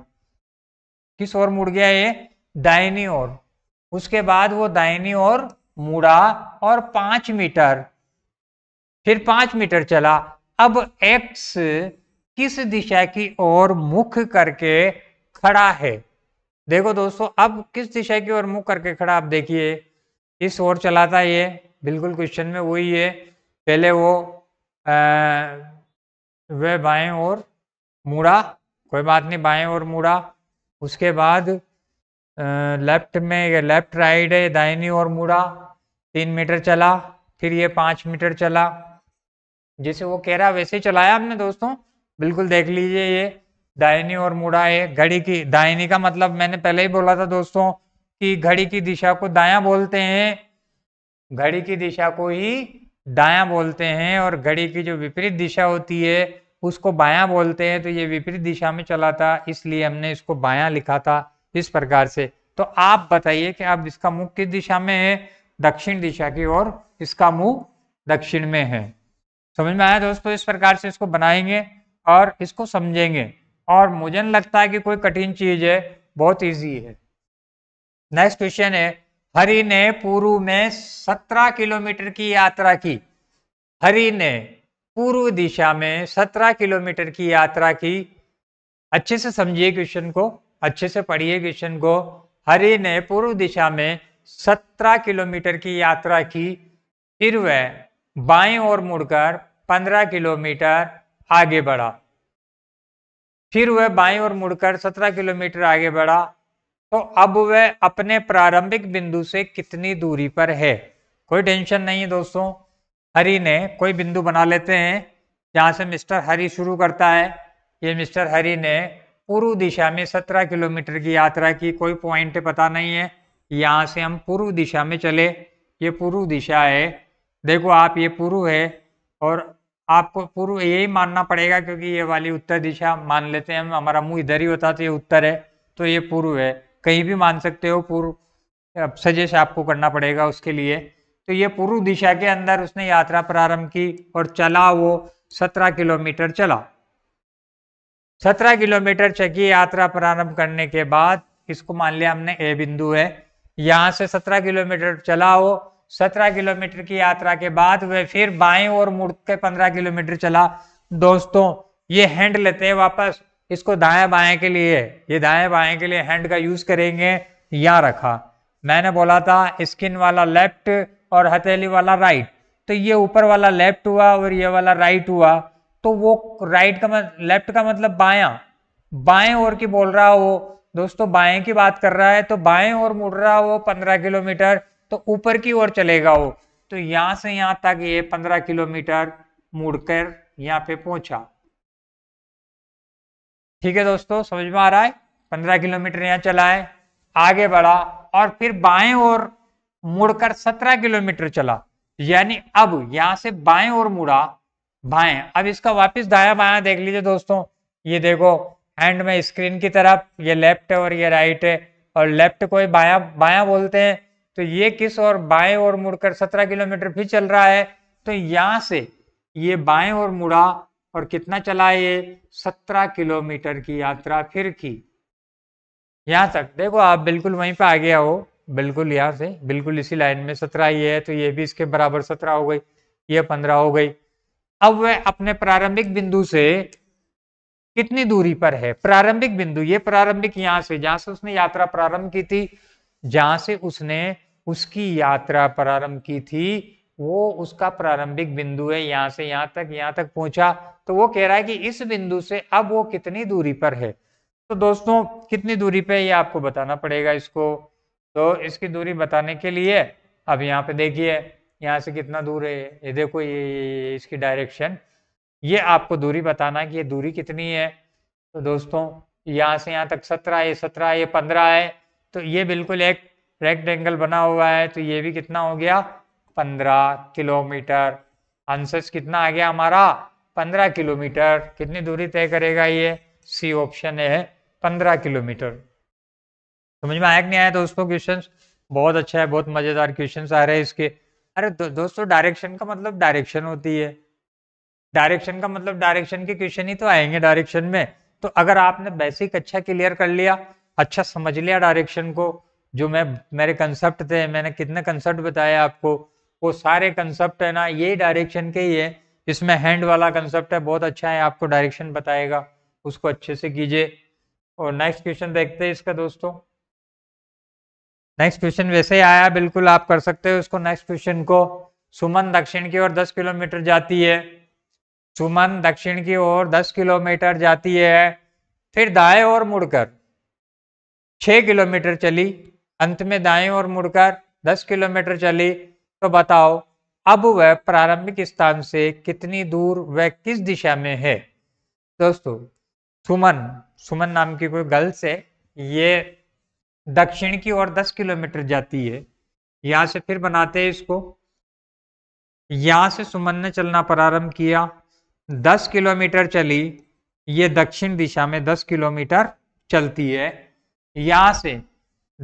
किस ओर मुड़ गया ये दाहिनी ओर उसके बाद वो दाहिनी ओर मुड़ा और पांच मीटर फिर पांच मीटर चला अब एक्स किस दिशा की ओर मुख करके खड़ा है देखो दोस्तों अब किस दिशा की ओर मुख करके खड़ा आप देखिए इस ओर चलाता ये बिल्कुल क्वेश्चन में वही है पहले वो आ, वे बाएं और मुड़ा कोई बात नहीं बाएं और मुड़ा उसके बाद आ, लेफ्ट में लेफ्ट राइट है दाहिनी और मुड़ा तीन मीटर चला फिर ये पाँच मीटर चला जैसे वो कह रहा वैसे ही चलाया आपने दोस्तों बिल्कुल देख लीजिए ये दाहिनी और मुड़ा है घड़ी की दाहिनी का मतलब मैंने पहले ही बोला था दोस्तों कि घड़ी की दिशा को दायां बोलते हैं घड़ी की दिशा को ही दायां बोलते हैं और घड़ी की जो विपरीत दिशा होती है उसको बायां बोलते हैं तो ये विपरीत दिशा में चला था इसलिए हमने इसको बायां लिखा था इस प्रकार से तो आप बताइए कि अब इसका मुख किस दिशा में है दक्षिण दिशा की ओर इसका मुंह दक्षिण में है समझ में आया दोस्तों इस प्रकार से इसको बनाएंगे और इसको समझेंगे और मुझे नहीं लगता है कि कोई कठिन चीज है बहुत इजी है नेक्स्ट क्वेश्चन है हरि ने पूर्व में सत्रह किलोमीटर की यात्रा की हरि ने पूर्व दिशा में सत्रह किलोमीटर की यात्रा की अच्छे से समझिए क्वेश्चन को अच्छे से पढ़िए क्वेश्चन को हरि ने पूर्व दिशा में सत्रह किलोमीटर की यात्रा की फिर वह बाएं ओर मुड़कर पंद्रह किलोमीटर आगे बढ़ा फिर वह बाईं ओर मुड़कर सत्रह किलोमीटर आगे बढ़ा तो अब वह अपने प्रारंभिक बिंदु से कितनी दूरी पर है कोई टेंशन नहीं है दोस्तों हरी ने कोई बिंदु बना लेते हैं जहां से मिस्टर हरी शुरू करता है ये मिस्टर हरी ने पूर्व दिशा में सत्रह किलोमीटर की यात्रा की कोई पॉइंट पता नहीं है यहाँ से हम पूर्व दिशा में चले ये पूर्व दिशा है देखो आप ये पूर्व है और आपको पूर्व यही मानना पड़ेगा क्योंकि ये वाली उत्तर दिशा मान लेते हैं हम हमारा मुंह इधर ही होता तो ये उत्तर है तो ये पूर्व है कहीं भी मान सकते हो पूर्व सजेस्ट आपको करना पड़ेगा उसके लिए तो ये पूर्व दिशा के अंदर उसने यात्रा प्रारंभ की और चला वो सत्रह किलोमीटर चला सत्रह किलोमीटर चकी यात्रा प्रारंभ करने के बाद इसको मान लिया हमने ए बिंदु है यहां से सत्रह किलोमीटर चला वो सत्रह किलोमीटर की यात्रा के बाद वह फिर बाएं ओर मुड़ के पंद्रह किलोमीटर चला दोस्तों ये हैंड लेते हैं वापस इसको दाएं बाएं के लिए ये दाएं बाएं के लिए हैंड का यूज करेंगे यहाँ रखा मैंने बोला था स्किन वाला लेफ्ट और हथेली वाला राइट तो ये ऊपर वाला लेफ्ट हुआ और ये वाला राइट हुआ तो वो राइट का मतलब लेफ्ट का मतलब बाया बाएं ओर की बोल रहा हो दोस्तों बाएं की बात कर रहा है तो बाएं ओर मुड़ रहा हो पंद्रह किलोमीटर तो ऊपर की ओर चलेगा वो तो यहां से यहां तक ये पंद्रह किलोमीटर मुड़कर यहां पे पहुंचा ठीक है दोस्तों समझ में आ रहा है पंद्रह किलोमीटर यहां चला है आगे बढ़ा और फिर बाएं ओर मुड़कर सत्रह किलोमीटर चला यानी अब यहां से बाएं ओर मुड़ा बाएं अब इसका वापस दाया बाया देख लीजिए दोस्तों ये देखो हैंड में स्क्रीन की तरफ ये लेफ्ट है और ये राइट है और लेफ्ट को बाया बाया बोलते हैं तो ये किस और बाएं और मुड़कर 17 किलोमीटर फिर चल रहा है तो यहां से ये बाएं और मुड़ा और कितना चला ये 17 किलोमीटर की यात्रा फिर की यहां तक देखो आप बिल्कुल वहीं पे आ गया हो बिल्कुल यहां से बिल्कुल इसी लाइन में सत्रह ये है तो ये भी इसके बराबर सत्रह हो गई ये पंद्रह हो गई अब वह अपने प्रारंभिक बिंदु से कितनी दूरी पर है प्रारंभिक बिंदु ये प्रारंभिक यहां से जहां से उसने यात्रा प्रारंभ की थी जहां से उसने उसकी यात्रा प्रारंभ की थी वो उसका प्रारंभिक बिंदु है यहाँ से यहाँ तक यहाँ तक पहुंचा तो वो कह रहा है कि इस बिंदु से अब वो कितनी दूरी पर है तो दोस्तों कितनी दूरी पे ये आपको बताना पड़ेगा इसको तो इसकी दूरी बताने के लिए अब यहाँ पे देखिए यहाँ से कितना दूर है ये देखो ये, इसकी डायरेक्शन ये आपको दूरी बताना है कि ये दूरी कितनी है तो दोस्तों यहाँ से यहाँ तक सत्रह है सत्रह है पंद्रह है तो ये बिल्कुल एक रेक्टेंगल बना हुआ है तो ये भी कितना हो गया पंद्रह किलोमीटर आंसर कितना आ गया हमारा पंद्रह किलोमीटर कितनी दूरी तय करेगा ये सी ऑप्शन है पंद्रह किलोमीटर समझ में आया नहीं आया दोस्तों क्वेश्चन बहुत अच्छा है बहुत मजेदार क्वेश्चन आ रहे हैं इसके अरे दो, दोस्तों डायरेक्शन का मतलब डायरेक्शन होती है डायरेक्शन का मतलब डायरेक्शन के क्वेश्चन ही तो आएंगे डायरेक्शन में तो अगर आपने बेसिक अच्छा क्लियर कर लिया अच्छा समझ लिया डायरेक्शन को जो मैं मेरे कंसेप्ट थे मैंने कितने कंसेप्ट बताए आपको वो सारे कंसेप्ट है ना ये डायरेक्शन के ही है इसमें हैंड वाला कंसेप्ट है बहुत अच्छा है आपको डायरेक्शन बताएगा उसको अच्छे से कीजिए और नेक्स्ट क्वेश्चन देखते हैं इसका दोस्तों नेक्स्ट क्वेश्चन वैसे ही आया बिल्कुल आप कर सकते हो उसको नेक्स्ट क्वेश्चन को सुमन दक्षिण की ओर 10 किलोमीटर जाती है सुमन दक्षिण की ओर 10 किलोमीटर जाती है फिर दाएं ओर मुड़कर छः किलोमीटर चली अंत में दाएं और मुड़कर दस किलोमीटर चली तो बताओ अब वह प्रारंभिक स्थान से कितनी दूर वह किस दिशा में है दोस्तों सुमन सुमन नाम की कोई गर्ल्स है ये दक्षिण की ओर दस किलोमीटर जाती है यहाँ से फिर बनाते हैं इसको यहाँ से सुमन ने चलना प्रारंभ किया दस किलोमीटर चली ये दक्षिण दिशा में दस किलोमीटर चलती है यहां से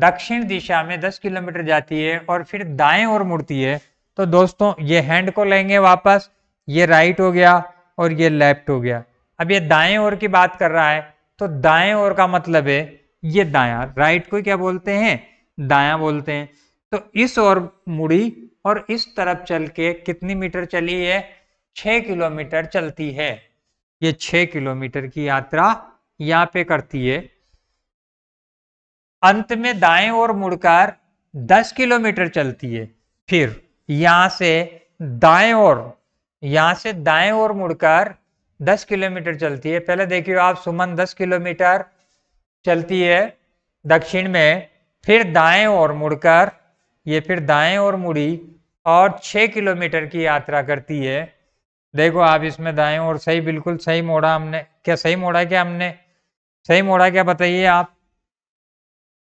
दक्षिण दिशा में 10 किलोमीटर जाती है और फिर दाएं ओर मुड़ती है तो दोस्तों ये हैंड को लेंगे वापस ये राइट हो गया और ये लेफ्ट हो गया अब ये दाएं ओर की बात कर रहा है तो दाएं ओर का मतलब है ये दाया राइट को क्या बोलते हैं दाया बोलते हैं तो इस ओर मुड़ी और इस तरफ चल के कितनी मीटर चली है छ किलोमीटर चलती है ये छ किलोमीटर की यात्रा यहाँ पे करती है अंत में दाएं ओर मुड़कर 10 किलोमीटर चलती है फिर यहां से दाएं ओर यहां से दाएं ओर मुड़कर 10 किलोमीटर चलती है पहले देखियो आप सुमन 10 किलोमीटर चलती है दक्षिण में फिर दाएं ओर मुड़कर ये फिर दाएं ओर मुड़ी और 6 किलोमीटर की यात्रा करती है देखो आप इसमें दाएं ओर सही बिल्कुल सही मोड़ा हमने क्या सही मोड़ा क्या हमने सही मोड़ा क्या बताइए आप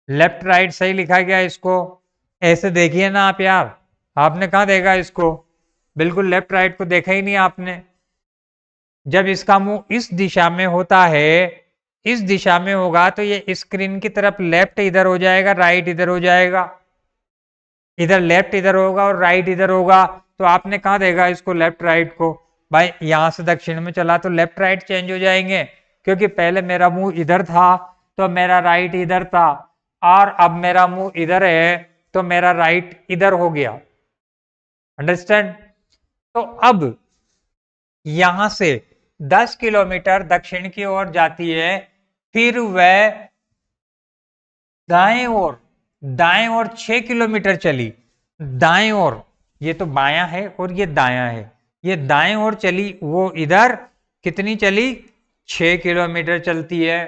लेफ्ट राइट सही लिखा गया इसको ऐसे देखिए ना आप यार आपने कहा देखा इसको बिल्कुल लेफ्ट राइट को देखा ही नहीं आपने जब इसका मुंह इस दिशा में होता है इस दिशा में होगा तो ये स्क्रीन की तरफ लेफ्ट इधर हो जाएगा राइट इधर हो जाएगा इधर लेफ्ट इधर होगा और राइट इधर होगा तो आपने कहा देगा इसको लेफ्ट राइट को भाई यहां से दक्षिण में चला तो लेफ्ट राइट चेंज हो जाएंगे क्योंकि पहले मेरा मुंह इधर था तो मेरा राइट इधर था और अब मेरा मुंह इधर है तो मेरा राइट इधर हो गया अंडरस्टैंड तो अब यहां से 10 किलोमीटर दक्षिण की ओर जाती है फिर वह दाएं ओर दाएं ओर 6 किलोमीटर चली दाएं ओर ये तो बाया है और ये दाया है ये दाएं ओर चली वो इधर कितनी चली 6 किलोमीटर चलती है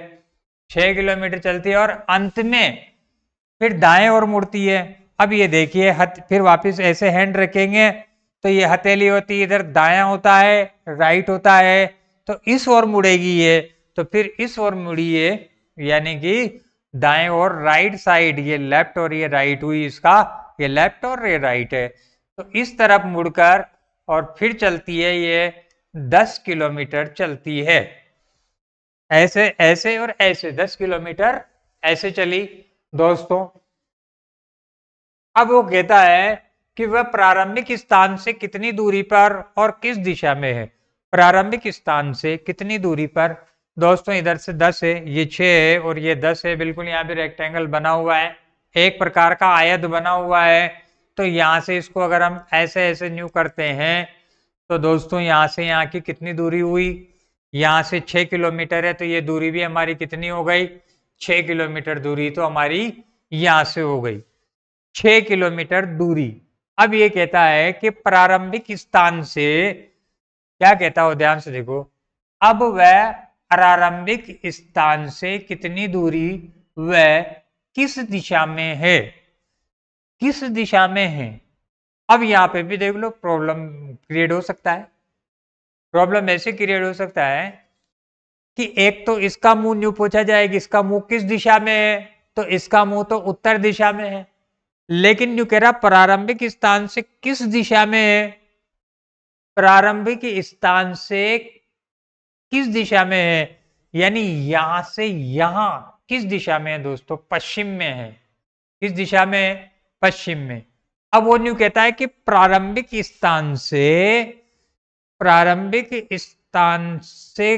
छह किलोमीटर चलती है और अंत में फिर दाएं और मुड़ती है अब ये देखिए फिर वापस ऐसे हैंड रखेंगे तो ये हथेली होती है इधर दाया होता है राइट होता है तो इस ओर मुड़ेगी ये तो फिर इस ओर मुड़ी ये यानी कि दाएं और राइट साइड ये लेफ्ट और ये राइट हुई इसका ये लेफ्ट और ये राइट है तो इस तरफ मुड़कर और फिर चलती है ये दस किलोमीटर चलती है ऐसे ऐसे और ऐसे दस किलोमीटर ऐसे चली दोस्तों अब वो कहता है कि वह प्रारंभिक स्थान से कितनी दूरी पर और किस दिशा में है प्रारंभिक स्थान से कितनी दूरी पर दोस्तों इधर से दस है ये छ है और ये दस है बिल्कुल यहाँ पे रेक्टेंगल बना हुआ है एक प्रकार का आयत बना हुआ है तो यहाँ से इसको अगर हम ऐसे ऐसे न्यू करते हैं तो दोस्तों यहाँ से यहाँ की कितनी दूरी हुई यहाँ से छह किलोमीटर है तो ये दूरी भी हमारी कितनी हो गई छह किलोमीटर दूरी तो हमारी यहाँ से हो गई छ किलोमीटर दूरी अब ये कहता है कि प्रारंभिक स्थान से क्या कहता हो ध्यान से देखो अब वह प्रारंभिक स्थान से कितनी दूरी वह किस दिशा में है किस दिशा में है अब यहाँ पे भी देख लो प्रॉब्लम क्रिएट हो सकता है प्रॉब्लम ऐसे क्रिएट हो सकता है कि एक तो इसका मुंह न्यू पूछा जाए कि इसका मुंह किस दिशा में है तो इसका मुंह तो उत्तर दिशा में है लेकिन न्यू कह रहा प्रारंभिक स्थान से किस दिशा में है प्रारंभिक स्थान से किस दिशा में है यानी यहां से यहां किस दिशा में है दोस्तों पश्चिम में है किस दिशा में है पश्चिम में अब वो न्यू कहता है कि प्रारंभिक स्थान से प्रारंभिक स्थान से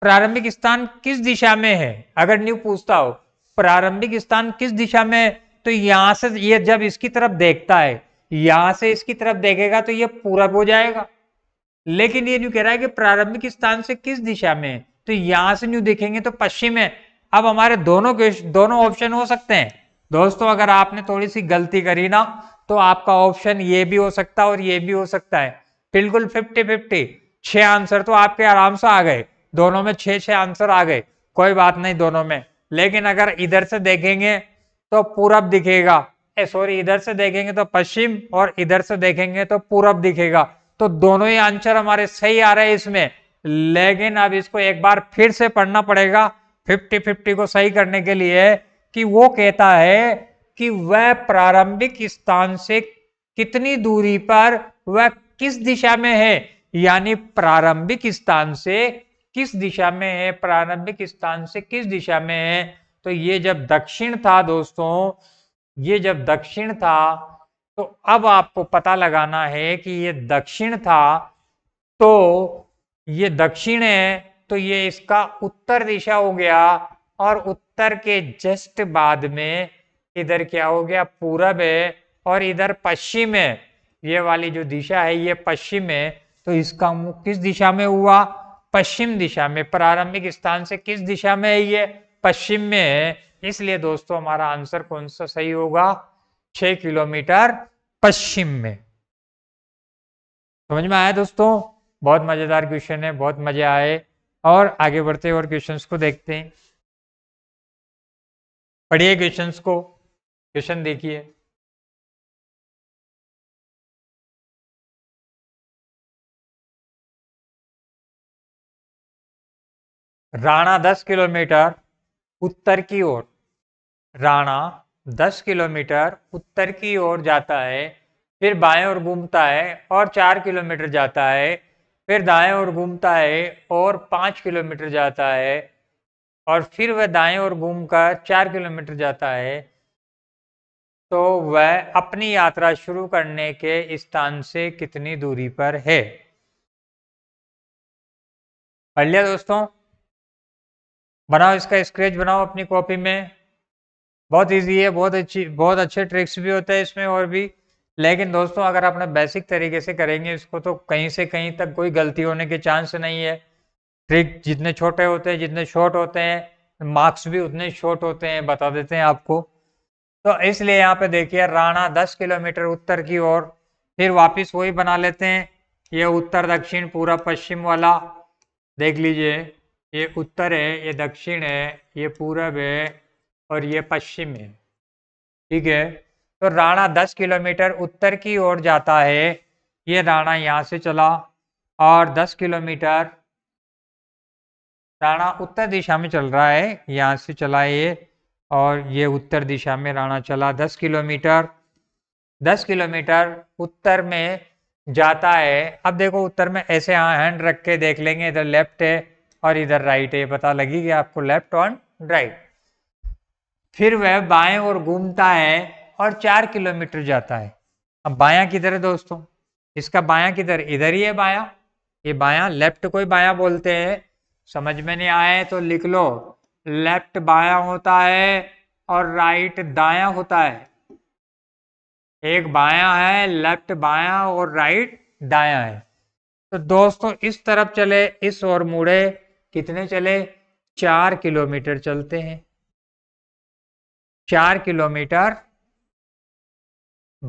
प्रारंभिक स्थान किस दिशा में है अगर न्यू पूछता हो प्रारंभिक स्थान किस दिशा में है तो यहां से ये जब इसकी तरफ देखता है यहां से इसकी तरफ देखेगा तो ये पूरब हो जाएगा लेकिन ये न्यू कह रहा है कि प्रारंभिक स्थान से किस दिशा में है तो यहां से न्यू देखेंगे तो पश्चिम है अब हमारे दोनों के दोनों ऑप्शन हो सकते हैं दोस्तों अगर आपने थोड़ी सी गलती करी ना तो आपका ऑप्शन ये भी हो सकता है और ये भी हो सकता है बिल्कुल फिफ्टी फिफ्टी छह आंसर तो आपके आराम से आ गए दोनों में छह छह आंसर आ गए कोई बात नहीं दोनों में लेकिन अगर इधर से देखेंगे तो पूरब दिखेगा सॉरी इधर से देखेंगे तो पश्चिम और इधर से देखेंगे तो पूरब दिखेगा तो दोनों ही आंसर हमारे सही आ रहे हैं इसमें लेकिन अब इसको एक बार फिर से पढ़ना पड़ेगा फिफ्टी फिफ्टी को सही करने के लिए कि वो कहता है कि वह प्रारंभिक स्थान से कितनी दूरी पर वह किस दिशा में है यानी प्रारंभिक स्थान से किस दिशा में है प्रारंभिक स्थान से किस दिशा में है तो ये जब दक्षिण था दोस्तों ये जब दक्षिण था तो अब आपको पता लगाना है कि ये दक्षिण था तो ये दक्षिण है तो ये इसका उत्तर दिशा हो गया और उत्तर के जस्ट बाद में इधर क्या हो गया पूरब है और इधर पश्चिम है ये वाली जो दिशा है ये पश्चिम है तो इसका मुख किस दिशा में हुआ पश्चिम दिशा में प्रारंभिक स्थान से किस दिशा में है ये पश्चिम में है इसलिए दोस्तों हमारा आंसर कौन सा सही होगा छ किलोमीटर पश्चिम में समझ में आया दोस्तों बहुत मजेदार क्वेश्चन है बहुत मजे आए और आगे बढ़ते और क्वेश्चन को देखते हैं पढ़िए क्वेश्चन को क्वेश्चन देखिए राणा दस किलोमीटर उत्तर की ओर राणा दस किलोमीटर उत्तर की ओर जाता है फिर बाएं ओर घूमता है और चार किलोमीटर जाता है फिर दाएं ओर घूमता है और पाँच किलोमीटर जाता है और फिर वह दाएं ओर घूमकर चार किलोमीटर जाता है तो वह अपनी यात्रा शुरू करने के स्थान से कितनी दूरी पर है पढ़ लिया दोस्तों बनाओ इसका स्क्रेच बनाओ अपनी कॉपी में बहुत इजी है बहुत अच्छी बहुत अच्छे ट्रिक्स भी होते हैं इसमें और भी लेकिन दोस्तों अगर आपने बेसिक तरीके से करेंगे इसको तो कहीं से कहीं तक कोई गलती होने के चांस नहीं है ट्रिक जितने छोटे होते हैं जितने शॉर्ट होते हैं मार्क्स भी उतने शॉर्ट होते हैं बता देते हैं आपको तो इसलिए यहाँ पे देखिए राणा दस किलोमीटर उत्तर की ओर फिर वापस वही बना लेते हैं ये उत्तर दक्षिण पूरा पश्चिम वाला देख लीजिए ये उत्तर है ये दक्षिण है ये पूरब है और ये पश्चिम है ठीक है तो राणा दस किलोमीटर उत्तर की ओर जाता है ये राणा यहाँ से चला और दस किलोमीटर राणा उत्तर दिशा में चल रहा है यहाँ से चला ये और ये उत्तर दिशा में राणा चला दस किलोमीटर दस किलोमीटर उत्तर में जाता है अब देखो उत्तर में ऐसे हाँ हैंड रख के देख लेंगे इधर लेफ्ट है और इधर राइट है ये पता गया आपको लेफ्ट और राइट फिर वह बाएं और घूमता है और चार किलोमीटर जाता है अब बायां किधर है दोस्तों इसका बायां किधर इधर ही है बायां ये बायां लेफ्ट को ही बायां बोलते हैं समझ में नहीं आए तो लिख लो लेफ्ट बायां होता है और राइट दायां होता है एक बायां है लेफ्ट बायां और राइट दायां है तो दोस्तों इस तरफ चले इस ओर मुड़े कितने चले चार किलोमीटर चलते हैं चार किलोमीटर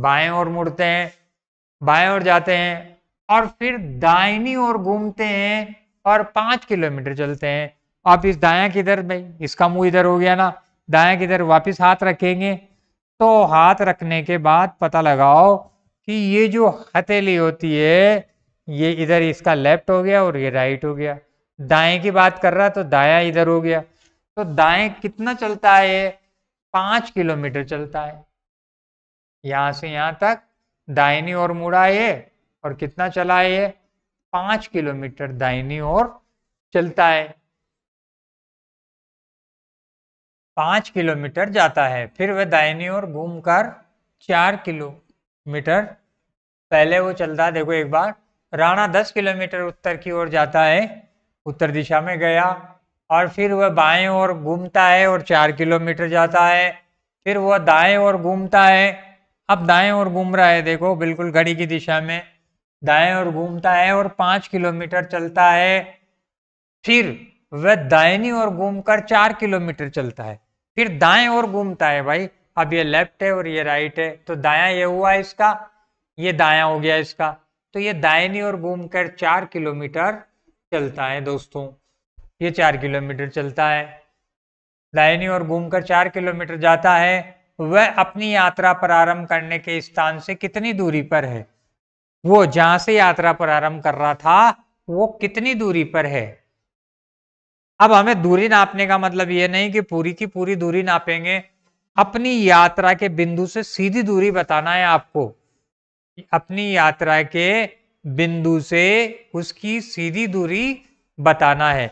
बाएं ओर मुड़ते हैं बाएं ओर जाते हैं और फिर दाहिनी ओर घूमते हैं और पांच किलोमीटर चलते हैं आप इस दाया किधर भाई इसका मुंह इधर हो गया ना दाया किधर वापस हाथ रखेंगे तो हाथ रखने के बाद पता लगाओ कि ये जो हथेली होती है ये इधर इसका लेफ्ट हो गया और ये राइट हो गया दाएं की बात कर रहा तो दाया इधर हो गया तो दाएं कितना चलता है ये पांच किलोमीटर चलता है यहां से यहां तक दाहिनी ओर मुड़ा है और कितना चला है पांच किलोमीटर दाहिनी ओर चलता है पांच किलोमीटर जाता है फिर वह दाहिनी ओर घूमकर चार किलोमीटर पहले वो चलता देखो एक बार राणा दस किलोमीटर उत्तर की ओर जाता है उत्तर दिशा में गया और फिर वह बाएं ओर घूमता है और चार किलोमीटर जाता है फिर वह दाएं ओर घूमता है अब दाएं ओर घूम रहा है देखो बिल्कुल घड़ी की दिशा में दाएं ओर घूमता है और पाँच किलोमीटर चलता है फिर वह दाइनी ओर घूमकर चार किलोमीटर चलता है फिर दाएं ओर घूमता है भाई अब ये लेफ्ट है और ये राइट है तो दाया ये हुआ इसका ये दाया हो गया इसका तो ये दाइनी ओर घूमकर चार किलोमीटर चलता है दोस्तों ये चार किलोमीटर चलता है दाहिनी ओर घूमकर चार किलोमीटर जाता है वह अपनी यात्रा प्रारंभ करने के स्थान से कितनी दूरी पर है वो जहां से यात्रा प्रारंभ कर रहा था वो कितनी दूरी पर है अब हमें दूरी नापने का मतलब यह नहीं कि पूरी की पूरी दूरी नापेंगे अपनी यात्रा के बिंदु से सीधी दूरी बताना है आपको अपनी यात्रा के बिंदु से उसकी सीधी दूरी बताना है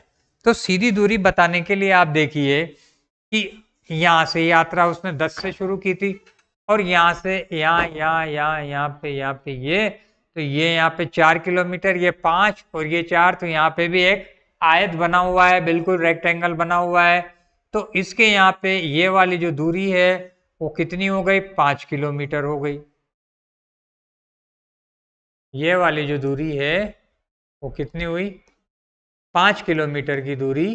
तो सीधी दूरी बताने के लिए आप देखिए कि यहाँ से यात्रा उसने 10 से शुरू की थी और यहाँ से यहाँ यहाँ यहाँ यहाँ पे यहाँ पे ये तो ये यहाँ पे चार किलोमीटर ये पाँच और ये चार तो यहाँ पे भी एक आयत बना हुआ है बिल्कुल रेक्टेंगल बना हुआ है तो इसके यहाँ पे ये वाली जो दूरी है वो कितनी हो गई पाँच किलोमीटर हो गई ये वाली जो दूरी है वो कितनी हुई पाँच किलोमीटर की दूरी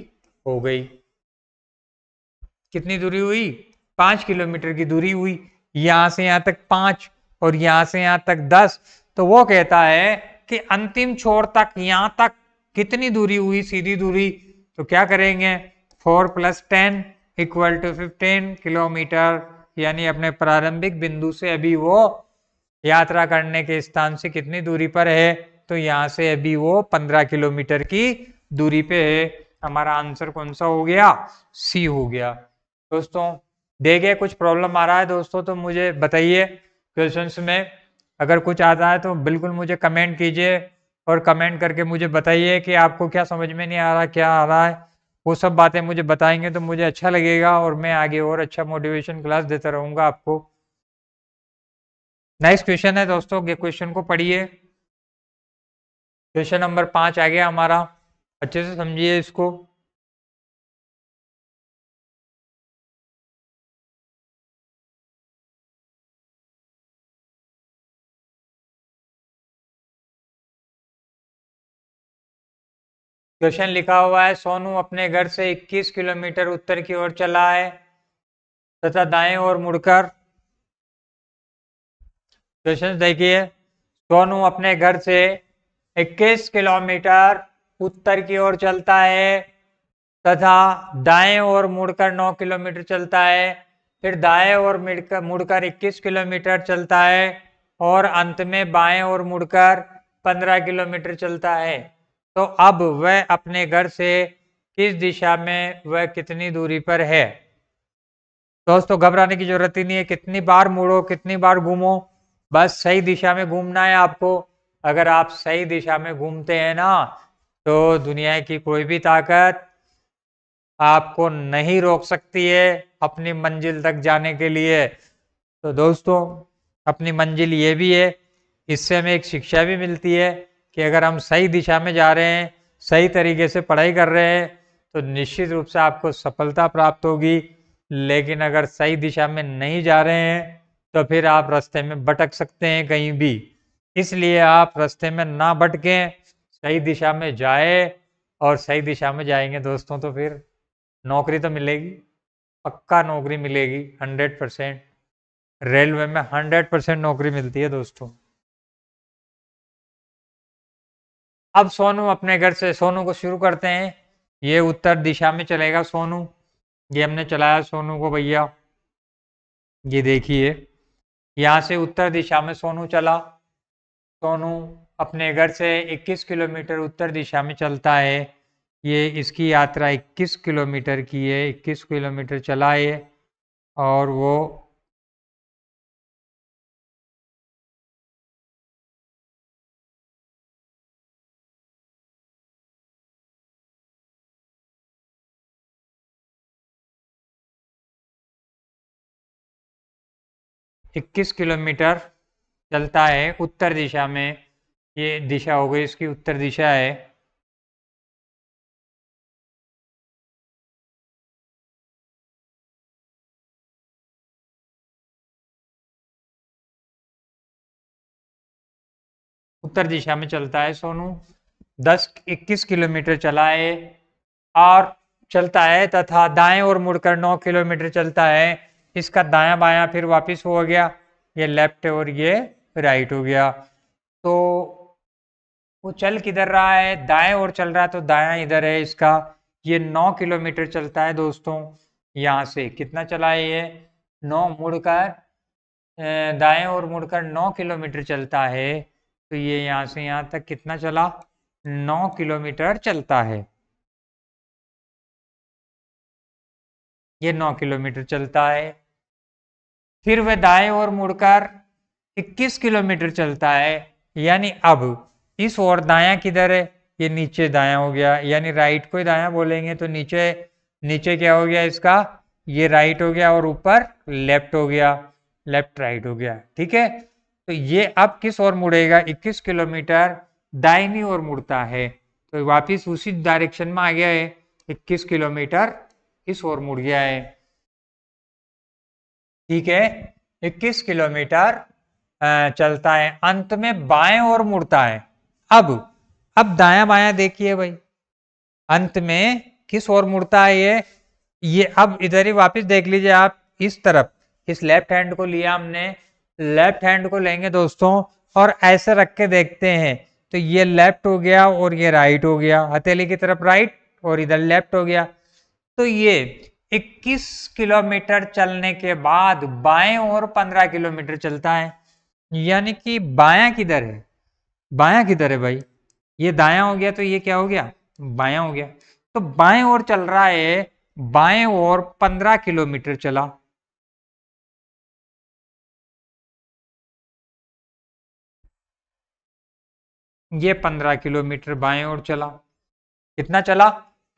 हो गई कितनी दूरी हुई पाँच किलोमीटर की दूरी हुई यहाँ से यहाँ तक पाँच और यहाँ से यहाँ तक दस तो वो कहता है कि अंतिम छोर तक यहाँ तक कितनी दूरी हुई सीधी दूरी तो क्या करेंगे four plus ten equal to fifteen kilometre यानी अपने प्रारंभिक बिंदु से अभी वो यात्रा करने के स्थान से कितनी दूरी पर है तो यहाँ से अभी वो पंद्रह किलोमीटर की दूरी पे है हमारा आंसर कौन सा हो गया सी हो गया दोस्तों देखे कुछ प्रॉब्लम आ रहा है दोस्तों तो मुझे बताइए क्वेश्चन में अगर कुछ आता है तो बिल्कुल मुझे कमेंट कीजिए और कमेंट करके मुझे बताइए कि आपको क्या समझ में नहीं आ रहा क्या आ रहा है वो सब बातें मुझे बताएंगे तो मुझे अच्छा लगेगा और मैं आगे और अच्छा मोटिवेशन क्लास देता रहूँगा आपको नेक्स्ट क्वेश्चन है दोस्तों ये क्वेश्चन को पढ़िए क्वेश्चन नंबर पांच आ गया हमारा अच्छे से समझिए इसको क्वेश्चन लिखा हुआ है सोनू अपने घर से 21 किलोमीटर उत्तर की ओर चला है तथा दाएं ओर मुड़कर क्वेश्चन तो देखिए सोनू अपने घर से 21 किलोमीटर उत्तर की ओर चलता है तथा दाएं ओर मुड़कर 9 किलोमीटर चलता है फिर दाएं ओर मुड़कर मुड़कर 21 किलोमीटर चलता है और अंत में बाएं ओर मुड़कर 15 किलोमीटर चलता है तो अब वह अपने घर से किस दिशा में वह कितनी दूरी पर है दोस्तों घबराने की जरूरत ही नहीं है कितनी बार मुड़ो कितनी बार घूमो बस सही दिशा में घूमना है आपको अगर आप सही दिशा में घूमते हैं ना तो दुनिया की कोई भी ताकत आपको नहीं रोक सकती है अपनी मंजिल तक जाने के लिए तो दोस्तों अपनी मंजिल ये भी है इससे हमें एक शिक्षा भी मिलती है कि अगर हम सही दिशा में जा रहे हैं सही तरीके से पढ़ाई कर रहे हैं तो निश्चित रूप से आपको सफलता प्राप्त होगी लेकिन अगर सही दिशा में नहीं जा रहे हैं तो फिर आप रास्ते में भटक सकते हैं कहीं भी इसलिए आप रास्ते में ना भटकें सही दिशा में जाए और सही दिशा में जाएंगे दोस्तों तो फिर नौकरी तो मिलेगी पक्का नौकरी मिलेगी हंड्रेड परसेंट रेलवे में हंड्रेड परसेंट नौकरी मिलती है दोस्तों अब सोनू अपने घर से सोनू को शुरू करते हैं ये उत्तर दिशा में चलेगा सोनू ये हमने चलाया सोनू को भैया ये देखिए यहाँ से उत्तर दिशा में सोनू चला सोनू अपने घर से 21 किलोमीटर उत्तर दिशा में चलता है ये इसकी यात्रा 21 किलोमीटर की है 21 किलोमीटर चला है और वो 21 किलोमीटर चलता है उत्तर दिशा में ये दिशा हो गई इसकी उत्तर दिशा है उत्तर दिशा में चलता है सोनू 10 21 किलोमीटर चला है और चलता है तथा दाएं और मुड़कर 9 किलोमीटर चलता है इसका दाया बाया फिर वापस हो गया ये लेफ्ट और ये राइट हो गया तो वो चल किधर रहा है दाएं और चल रहा है तो दाया इधर है इसका ये नौ किलोमीटर चलता है दोस्तों यहाँ से कितना चला है ये नौ मुड़कर दाएं और मुड़कर नौ किलोमीटर चलता है तो ये यहाँ से यहाँ तक कितना चला नौ किलोमीटर चलता है ये नौ किलोमीटर चलता है फिर वह दाएं ओर मुड़कर 21 किलोमीटर चलता है यानी अब इस ओर दाया किधर है ये नीचे दाया हो गया यानी राइट को दाया बोलेंगे तो नीचे नीचे क्या हो गया इसका ये राइट हो गया और ऊपर लेफ्ट हो गया लेफ्ट राइट हो गया ठीक है तो ये अब किस ओर मुड़ेगा 21 किलोमीटर दाइनी ओर मुड़ता है तो वापिस उसी डायरेक्शन में आ गया है 21 किलोमीटर इस ओर मुड़ गया है ठीक है 21 किलोमीटर चलता है अंत में बाएं ओर मुड़ता है अब अब दाया बाया देखिए भाई अंत में किस ओर मुड़ता है ये ये अब इधर ही वापस देख लीजिए आप इस तरफ इस लेफ्ट हैंड को लिया हमने लेफ्ट हैंड को लेंगे दोस्तों और ऐसे रख के देखते हैं तो ये लेफ्ट हो गया और ये राइट हो गया हथेली की तरफ राइट और इधर लेफ्ट हो गया तो ये 21 किलोमीटर चलने के बाद बाएं ओर 15 किलोमीटर चलता है यानी कि बाया किधर है बाया किधर है भाई ये दाया हो गया तो ये क्या हो गया बाया हो गया तो बाएं ओर चल रहा है बाएं ओर 15 किलोमीटर चला ये 15 किलोमीटर बाएं ओर चला कितना चला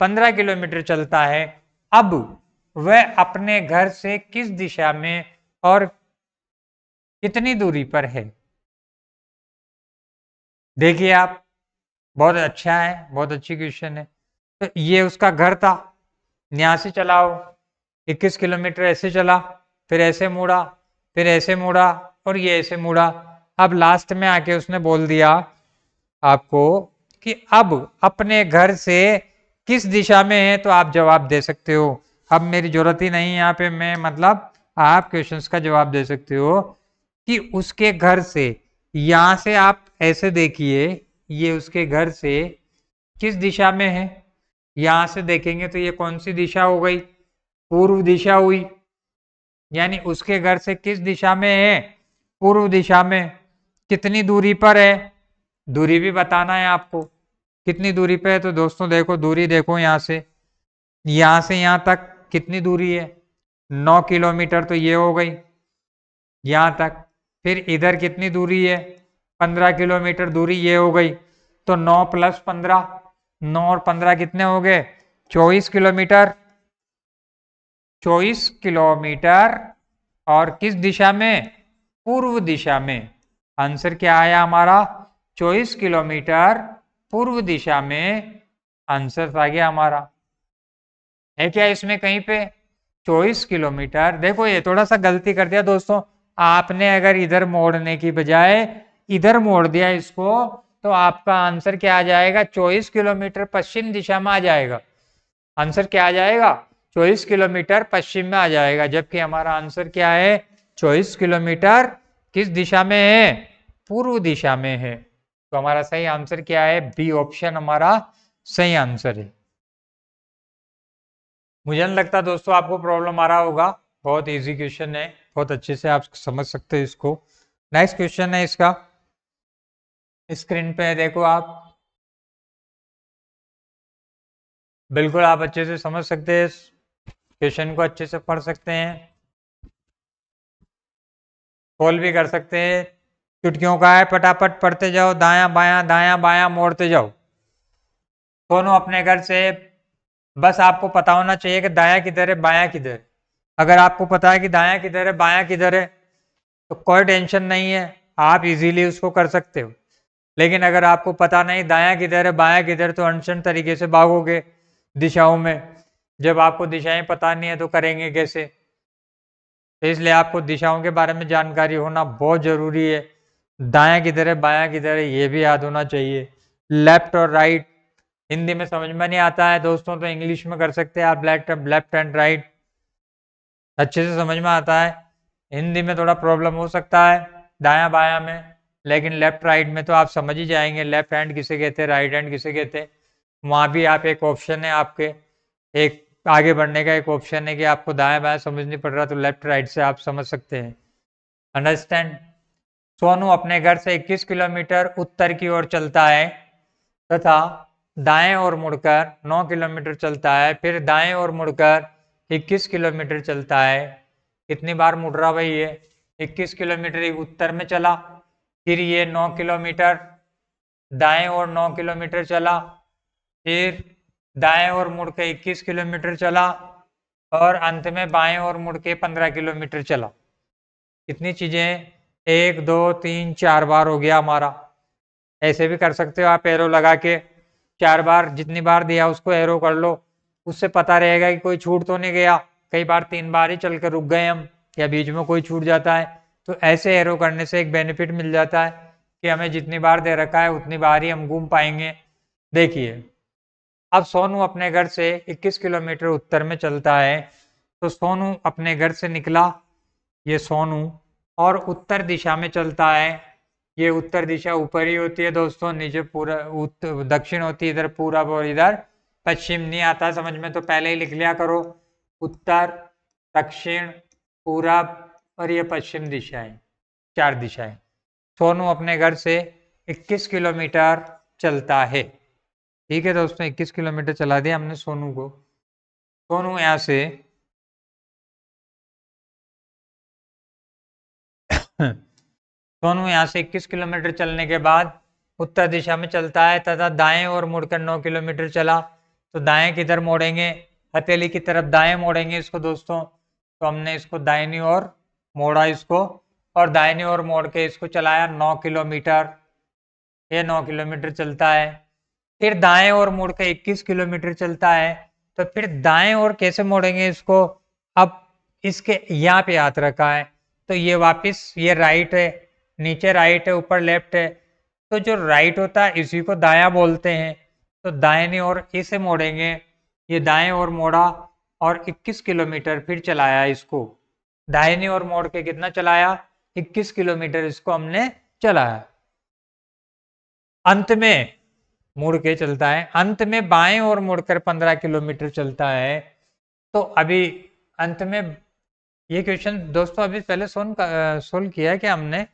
15 किलोमीटर चलता है अब वह अपने घर से किस दिशा में और कितनी दूरी पर है देखिए आप बहुत अच्छा है बहुत अच्छी क्वेश्चन है तो ये उसका घर था यहां से चलाओ 21 किलोमीटर ऐसे चला फिर ऐसे मुड़ा फिर ऐसे मुड़ा और ये ऐसे मुड़ा अब लास्ट में आके उसने बोल दिया आपको कि अब अपने घर से किस दिशा में है तो आप जवाब दे सकते हो अब मेरी ज़रूरत ही नहीं यहाँ पे मैं मतलब आप क्वेश्चंस का जवाब दे सकते हो कि उसके घर से यहाँ से आप ऐसे देखिए ये उसके घर से किस दिशा में है यहाँ से देखेंगे तो ये कौन सी दिशा हो गई पूर्व दिशा हुई यानी उसके घर से किस दिशा में है पूर्व दिशा में कितनी दूरी पर है दूरी भी बताना है आपको कितनी दूरी पर है तो दोस्तों देखो दूरी देखो यहाँ से यहाँ से यहाँ तक कितनी दूरी है नौ किलोमीटर तो ये हो गई यहाँ तक फिर इधर कितनी दूरी है पंद्रह किलोमीटर दूरी ये हो गई तो नौ प्लस पंद्रह नौ और पंद्रह कितने हो गए चौबीस किलोमीटर चौबीस किलोमीटर और किस दिशा में पूर्व दिशा में आंसर क्या आया हमारा चौबीस किलोमीटर पूर्व दिशा में आंसर आ गया हमारा है क्या इसमें कहीं पे चौबीस किलोमीटर देखो ये थोड़ा सा गलती कर दिया दोस्तों आपने अगर इधर मोड़ने की बजाय इधर मोड़ दिया इसको तो आपका आंसर क्या आ जाएगा चौबीस किलोमीटर पश्चिम दिशा में आ जाएगा आंसर क्या आ जाएगा चौबीस किलोमीटर पश्चिम में आ जाएगा जबकि हमारा आंसर क्या है चौबीस किलोमीटर किस दिशा में है पूर्व दिशा में है तो हमारा सही आंसर क्या है बी ऑप्शन हमारा सही आंसर है मुझे नहीं लगता दोस्तों आपको प्रॉब्लम आ रहा होगा बहुत इजी क्वेश्चन है बहुत अच्छे से आप समझ सकते हैं इसको नेक्स्ट क्वेश्चन है इसका स्क्रीन पे देखो आप बिल्कुल आप अच्छे से समझ सकते हैं क्वेश्चन को अच्छे से पढ़ सकते हैं कॉल भी कर सकते हैं चुटकियों का है फटाफट पढ़ते जाओ दाया बाया दाया बाया मोड़ते जाओ दोनों अपने घर से बस आपको पता होना चाहिए कि दाया किधर है बाया किधर अगर आपको पता है कि दाया किधर है बाया किधर है तो कोई टेंशन नहीं है आप इजीली उसको कर सकते हो लेकिन अगर आपको पता नहीं दाया किधर है बाया किधर तो अनशन तरीके से भागोगे दिशाओं में जब आपको दिशाएं पता नहीं है तो करेंगे कैसे तो इसलिए आपको दिशाओं के बारे में जानकारी होना बहुत ज़रूरी है दाया किधर है बाया किधर है ये भी याद होना चाहिए लेफ्ट और राइट हिंदी में समझ में नहीं आता है दोस्तों तो इंग्लिश में कर सकते हैं आप लेफ्ट लेफ्ट एंड राइट अच्छे से समझ में आता है हिंदी में थोड़ा प्रॉब्लम हो सकता है दाया बाया में लेकिन लेफ्ट राइट में तो आप समझ ही जाएंगे लेफ्ट हैंड किसे कहते हैं राइट हैंड किसे कहते हैं वहाँ भी आप एक ऑप्शन है आपके एक आगे बढ़ने का एक ऑप्शन है कि आपको दाया बाया समझ नहीं पड़ रहा तो लेफ्ट राइट से आप समझ सकते हैं अंडरस्टैंड सोनू अपने घर से 21 किलोमीटर उत्तर की ओर चलता है तथा दाएं ओर मुड़कर 9 किलोमीटर चलता है फिर दाएं ओर मुड़कर 21 किलोमीटर चलता है कितनी बार मुड़ रहा भाई ये 21 किलोमीटर उत्तर में चला फिर ये 9 किलोमीटर दाएं ओर 9 किलोमीटर चला फिर दाएं ओर मुड़ के इक्कीस किलोमीटर चला और अंत में बाएं ओर मुड़ के पंद्रह किलोमीटर चला कितनी चीजें एक दो तीन चार बार हो गया हमारा ऐसे भी कर सकते हो आप पैरों लगा के चार बार जितनी बार दिया उसको एरो कर लो उससे पता रहेगा कि कोई छूट तो नहीं गया कई बार तीन बार ही चल कर रुक गए हम या बीच में कोई छूट जाता है तो ऐसे एरो करने से एक बेनिफिट मिल जाता है कि हमें जितनी बार दे रखा है उतनी बार ही हम घूम पाएंगे देखिए अब सोनू अपने घर से 21 किलोमीटर उत्तर में चलता है तो सोनू अपने घर से निकला ये सोनू और उत्तर दिशा में चलता है ये उत्तर दिशा ऊपर ही होती है दोस्तों नीचे पूरा दक्षिण होती है इधर पूरब और इधर पश्चिम नहीं आता समझ में तो पहले ही लिख लिया करो उत्तर दक्षिण पूरब और ये पश्चिम दिशा है चार दिशाएं सोनू अपने घर से 21 किलोमीटर चलता है ठीक है दोस्तों 21 किलोमीटर चला दिया हमने सोनू को सोनू यहाँ से सोनू यहाँ से इक्कीस किलोमीटर चलने के बाद उत्तर दिशा में चलता है तथा दाएं और मुड़कर नौ किलोमीटर चला तो दाएं किधर मोड़ेंगे हथेली की तरफ दाएं मोड़ेंगे इसको दोस्तों तो हमने इसको दाहिनी ओर मोड़ा इसको और दाहिनी ओर मोड़ के इसको चलाया नौ किलोमीटर ये नौ किलोमीटर चलता है फिर दाएं ओर मोड़ के इक्कीस किलोमीटर चलता है तो फिर दाएं ओर कैसे मोड़ेंगे इसको अब इसके यहाँ पे हाथ रखा है तो ये वापस ये राइट है नीचे राइट है ऊपर लेफ्ट है तो जो राइट होता है इसी को दाया बोलते हैं तो दायने और इसे मोड़ेंगे ये दाएं और मोड़ा और 21 किलोमीटर फिर चलाया इसको दाहिनी और मोड़ के कितना चलाया 21 किलोमीटर इसको हमने चलाया अंत में मुड़ के चलता है अंत में बाएं और मुड़कर 15 किलोमीटर चलता है तो अभी अंत में ये क्वेश्चन दोस्तों अभी पहले सोल्व सोल्व किया है कि हमने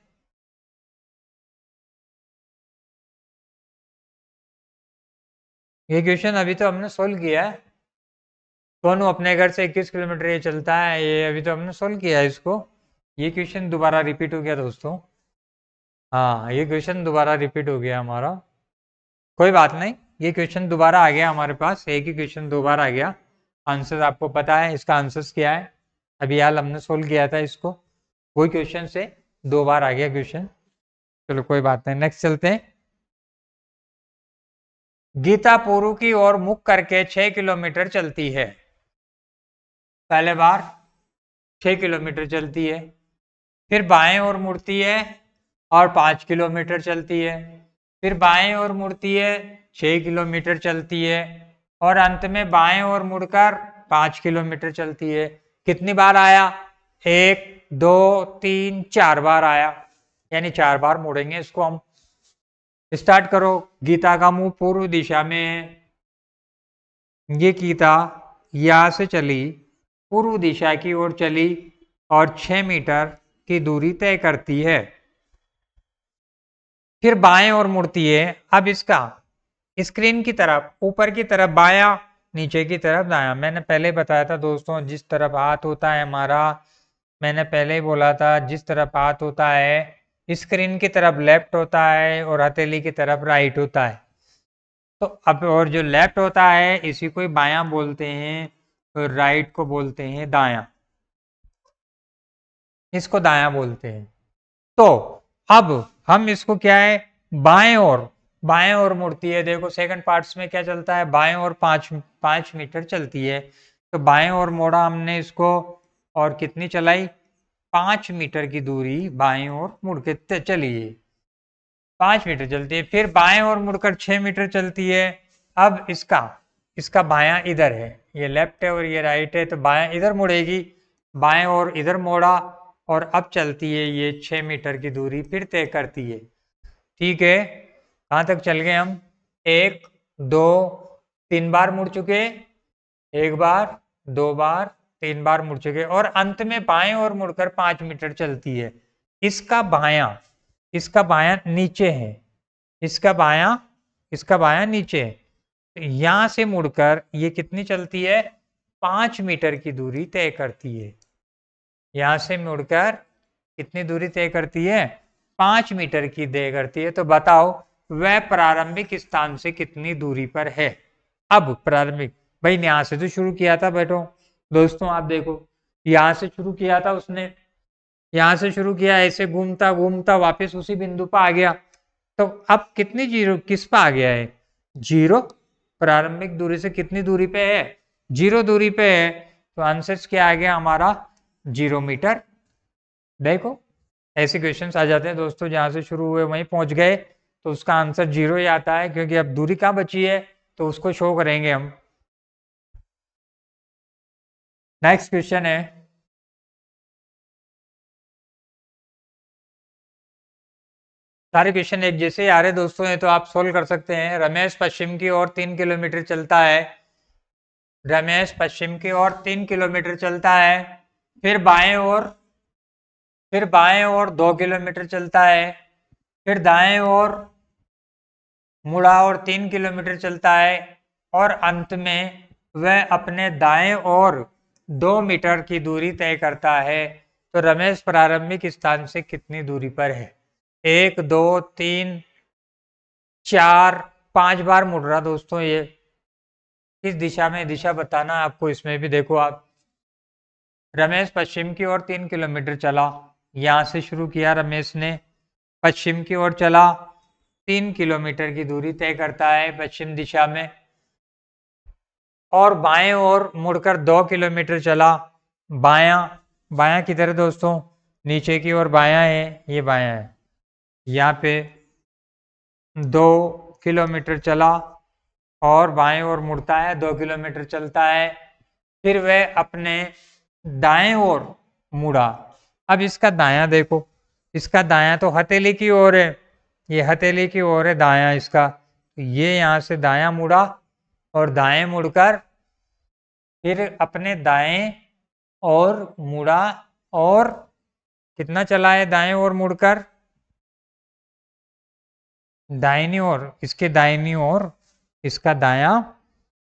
ये क्वेश्चन अभी तो हमने सोल्व किया है सोनू अपने घर से 21 किलोमीटर ये चलता है ये अभी तो हमने सोल्व किया है इसको ये क्वेश्चन दोबारा रिपीट हो गया दोस्तों हाँ ये क्वेश्चन दोबारा रिपीट हो गया हमारा कोई बात नहीं ये क्वेश्चन दोबारा आ गया हमारे पास एक ही क्वेश्चन दोबारा आ गया आंसर आपको पता है इसका आंसर क्या है अभी हाल हमने सोल्व किया था इसको वही क्वेश्चन से दो बार आ गया क्वेश्चन चलो कोई बात नहीं नेक्स्ट चलते हैं गीता की ओर मुख करके छ किलोमीटर चलती है पहले बार छ किलोमीटर चलती है फिर बाएं ओर मुड़ती है और पांच किलोमीटर चलती है फिर बाएं ओर मुड़ती है छह किलोमीटर चलती है और अंत में बाएं ओर मुड़कर पांच किलोमीटर चलती है कितनी बार आया एक दो तीन चार बार आया यानी चार बार मुड़ेंगे इसको हम स्टार्ट करो गीता का मुंह पूर्व दिशा में है ये गीता यहाँ से चली पूर्व दिशा की ओर चली और छह मीटर की दूरी तय करती है फिर बाएं ओर मुड़ती है अब इसका स्क्रीन की तरफ ऊपर की तरफ बाया नीचे की तरफ दाया मैंने पहले बताया था दोस्तों जिस तरफ हाथ होता है हमारा मैंने पहले ही बोला था जिस तरफ हाथ होता है स्क्रीन की तरफ लेफ्ट होता है और हथेली की तरफ राइट होता है तो अब और जो लेफ्ट होता है इसी को बायां बोलते हैं और राइट को बोलते हैं दायां इसको दायां बोलते हैं तो अब हम इसको क्या है बाएं और बाएं और मुड़ती है देखो सेकंड पार्ट्स में क्या चलता है बाएं और पांच पांच मीटर चलती है तो बाएं और मोड़ा हमने इसको और कितनी चलाई पाँच मीटर की दूरी बाएं ओर मुड़ के चलिए पाँच मीटर चलती है फिर बाएं ओर मुड़कर छह मीटर चलती है अब इसका इसका बायां इधर है ये लेफ्ट है और ये राइट है तो बायां इधर मुड़ेगी बाएं और इधर मोड़ा और अब चलती है ये छह मीटर की दूरी फिर तय करती है ठीक है कहाँ तक चल गए हम एक दो तीन बार मुड़ चुके एक बार दो बार तीन बार मुड़ चुके और अंत में बाएं और मुड़कर पांच मीटर चलती है इसका बाया इसका बाया नीचे है इसका बाया इसका बाया नीचे है तो यहां से मुड़कर ये कितनी चलती है पांच मीटर की दूरी तय करती है यहां से मुड़कर कितनी दूरी तय करती है पांच मीटर की तय करती है तो बताओ वह प्रारंभिक स्थान से कितनी दूरी पर है अब प्रारंभिक भाई ने यहां से तो शुरू किया था बैठो दोस्तों आप देखो यहाँ से शुरू किया था उसने यहाँ से शुरू किया ऐसे घूमता घूमता वापस उसी बिंदु पर आ गया तो अब कितनी जीरो किस पर आ गया है जीरो प्रारंभिक दूरी से कितनी दूरी पे है जीरो दूरी पे है तो आंसर क्या आ गया हमारा जीरो मीटर देखो ऐसे क्वेश्चन आ जाते हैं दोस्तों जहाँ से शुरू हुए वहीं पहुंच गए तो उसका आंसर जीरो ही आता है क्योंकि अब दूरी कहाँ बची है तो उसको शो करेंगे हम नेक्स्ट क्वेश्चन है सारे क्वेश्चन एक जैसे आ रहे दोस्तों हैं तो आप सोल्व कर सकते हैं रमेश पश्चिम की ओर तीन किलोमीटर चलता है रमेश पश्चिम की ओर तीन किलोमीटर चलता है फिर बाएं ओर फिर बाएं ओर दो किलोमीटर चलता है फिर दाएं ओर मुड़ा और तीन किलोमीटर चलता है और अंत में वह अपने दाएं ओर दो मीटर की दूरी तय करता है तो रमेश प्रारंभिक स्थान से कितनी दूरी पर है एक दो तीन चार पांच बार मुड़ रहा दोस्तों ये किस दिशा में दिशा बताना आपको इसमें भी देखो आप रमेश पश्चिम की ओर तीन किलोमीटर चला यहाँ से शुरू किया रमेश ने पश्चिम की ओर चला तीन किलोमीटर की दूरी तय करता है पश्चिम दिशा में और बाएं ओर मुड़कर दो किलोमीटर चला बाया बाया किधर है दोस्तों नीचे की ओर बाया है ये बाया है यहाँ पे दो किलोमीटर चला और बाएं ओर मुड़ता है दो किलोमीटर चलता है फिर वह अपने दाएं ओर मुड़ा अब इसका दाया देखो इसका दाया तो हथेली की ओर है ये हथेली की ओर है दाया इसका ये यहाँ से दाया मुड़ा और दाएं मुड़कर फिर अपने दाएं और मुड़ा और कितना चला है दाएं और मुड़कर दाइनी ओर इसके दाइनी ओर इसका दाया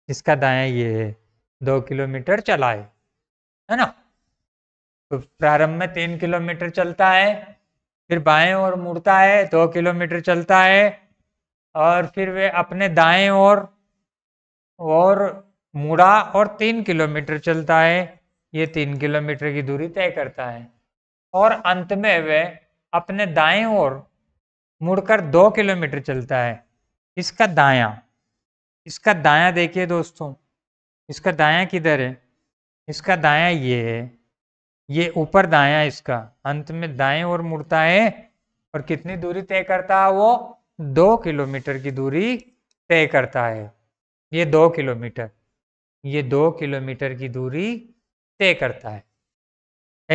इसका दाया ये है दो किलोमीटर चला है है ना तो प्रारंभ में तीन किलोमीटर चलता है फिर बाएं ओर मुड़ता है दो किलोमीटर चलता है और फिर वे अपने दाएं ओर और, और मुड़ा और तीन किलोमीटर चलता है ये तीन किलोमीटर की दूरी तय करता है और अंत में वह अपने दाएं ओर मुड़कर दो किलोमीटर चलता है इसका दाया इसका दाया देखिए दोस्तों इसका दाया किधर है इसका दाया ये है ये ऊपर दाया इसका अंत में दाएं ओर मुड़ता है और कितनी दूरी तय करता है वो दो किलोमीटर की दूरी तय करता है ये दो किलोमीटर ये दो किलोमीटर की दूरी तय करता है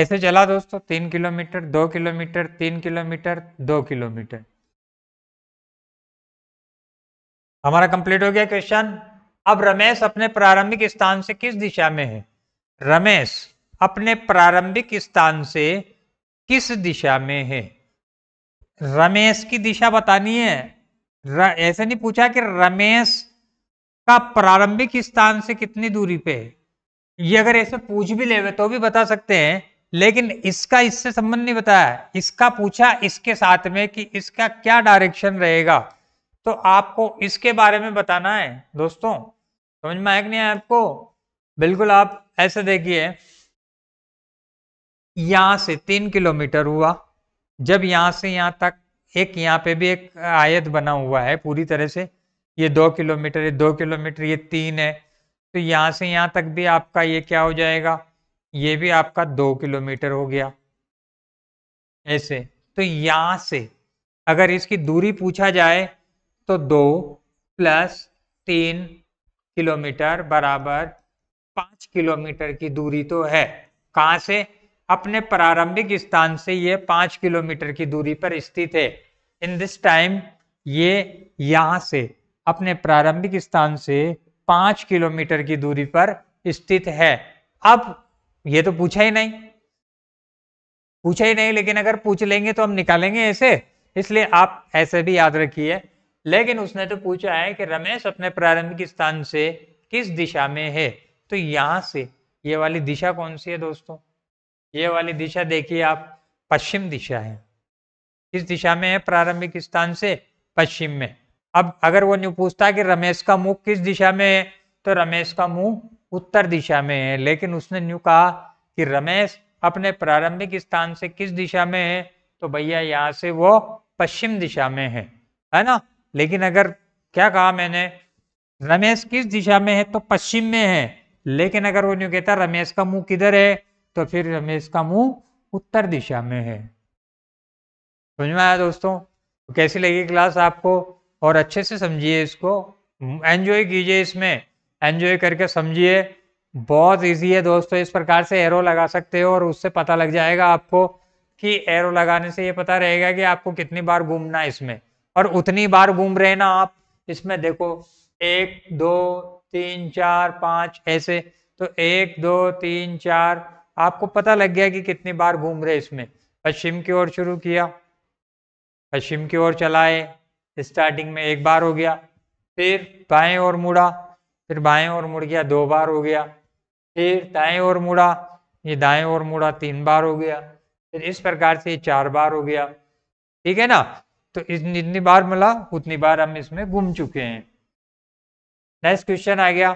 ऐसे चला दोस्तों तीन किलोमीटर दो किलोमीटर तीन किलोमीटर दो किलोमीटर हमारा कंप्लीट हो गया क्वेश्चन अब रमेश अपने प्रारंभिक स्थान से किस दिशा में है रमेश अपने प्रारंभिक स्थान से किस दिशा में है रमेश की दिशा बतानी है ऐसे नहीं पूछा कि रमेश का प्रारंभिक स्थान से कितनी दूरी पे है ये अगर ऐसे पूछ भी ले तो भी बता सकते हैं लेकिन इसका इससे संबंध नहीं बताया इसका पूछा इसके साथ में कि इसका क्या डायरेक्शन रहेगा तो आपको इसके बारे में बताना है दोस्तों समझ में आया कि नहीं आया आपको बिल्कुल आप ऐसे देखिए यहां से तीन किलोमीटर हुआ जब यहां से यहां तक एक यहां पे भी एक आयत बना हुआ है पूरी तरह से ये दो किलोमीटर ये दो किलोमीटर ये तीन है तो यहाँ से यहाँ तक भी आपका ये क्या हो जाएगा ये भी आपका दो किलोमीटर हो गया ऐसे तो यहाँ से अगर इसकी दूरी पूछा जाए तो दो प्लस तीन किलोमीटर बराबर पाँच किलोमीटर की दूरी तो है कहाँ से अपने प्रारंभिक स्थान से ये पाँच किलोमीटर की दूरी पर स्थित है इन दिस टाइम ये यहाँ से अपने प्रारंभिक स्थान से पांच किलोमीटर की दूरी पर स्थित है अब ये तो पूछा ही नहीं पूछा ही नहीं लेकिन अगर पूछ लेंगे तो हम निकालेंगे ऐसे इसलिए आप ऐसे भी याद रखिए लेकिन उसने तो पूछा है कि रमेश अपने प्रारंभिक स्थान से किस दिशा में है तो यहां से ये वाली दिशा कौन सी है दोस्तों ये वाली दिशा देखिए आप पश्चिम दिशा है किस दिशा में है प्रारंभिक स्थान से पश्चिम में अब अगर वो पूछता कि रमेश का मुंह किस दिशा में है तो रमेश का मुंह उत्तर दिशा में है लेकिन उसने न्यू कहा कि रमेश अपने प्रारंभिक स्थान से किस दिशा में है तो भैया यहाँ से वो पश्चिम दिशा में है है ना लेकिन अगर क्या कहा मैंने रमेश किस दिशा में है तो पश्चिम में है लेकिन अगर वो न्यू कहता रमेश का मुंह किधर है तो फिर रमेश का मुंह उत्तर दिशा में है समझ में आया दोस्तों तो कैसी लगी क्लास आपको और अच्छे से समझिए इसको एंजॉय कीजिए इसमें एंजॉय करके समझिए बहुत इजी है दोस्तों इस प्रकार से एरो लगा सकते हो और उससे पता लग जाएगा आपको कि एरो लगाने से ये पता रहेगा कि आपको कितनी बार घूमना है इसमें और उतनी बार घूम रहे ना आप इसमें देखो एक दो तीन चार पाँच ऐसे तो एक दो तीन चार आपको पता लग गया कि कितनी बार घूम रहे इसमें पश्चिम की ओर शुरू किया पश्चिम की ओर चलाए स्टार्टिंग में एक बार हो गया फिर बाएं और मुड़ा फिर बाएं और मुड़ गया दो बार हो गया फिर दाएं और मुड़ा ये दाएं और मुड़ा तीन बार हो गया फिर इस प्रकार से ये चार बार हो गया ठीक है ना तो जितनी बार मिला उतनी बार हम इसमें घूम चुके हैं नेक्स्ट क्वेश्चन आ गया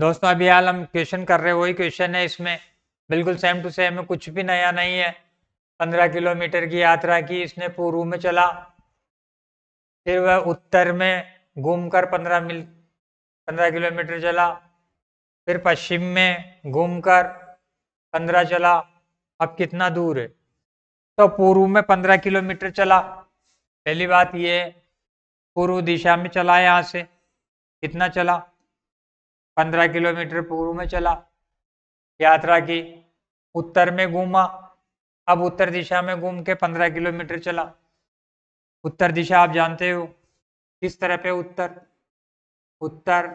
दोस्तों अभी हाल हम क्वेश्चन कर रहे हैं वही क्वेश्चन है इसमें बिल्कुल सेम टू सेम है कुछ भी नया नहीं है पंद्रह किलोमीटर की यात्रा की इसने पूर्व में चला फिर वह उत्तर में घूमकर पंद्रह मिल पंद्रह किलोमीटर चला फिर पश्चिम में घूमकर पंद्रह चला अब कितना दूर है तो पूर्व में पंद्रह किलोमीटर चला पहली बात ये पूर्व दिशा में चला यहाँ से कितना चला पंद्रह किलोमीटर पूर्व में चला यात्रा की उत्तर में घूमा अब उत्तर दिशा में घूम के पंद्रह किलोमीटर चला उत्तर दिशा आप जानते हो किस तरह पे उत्तर उत्तर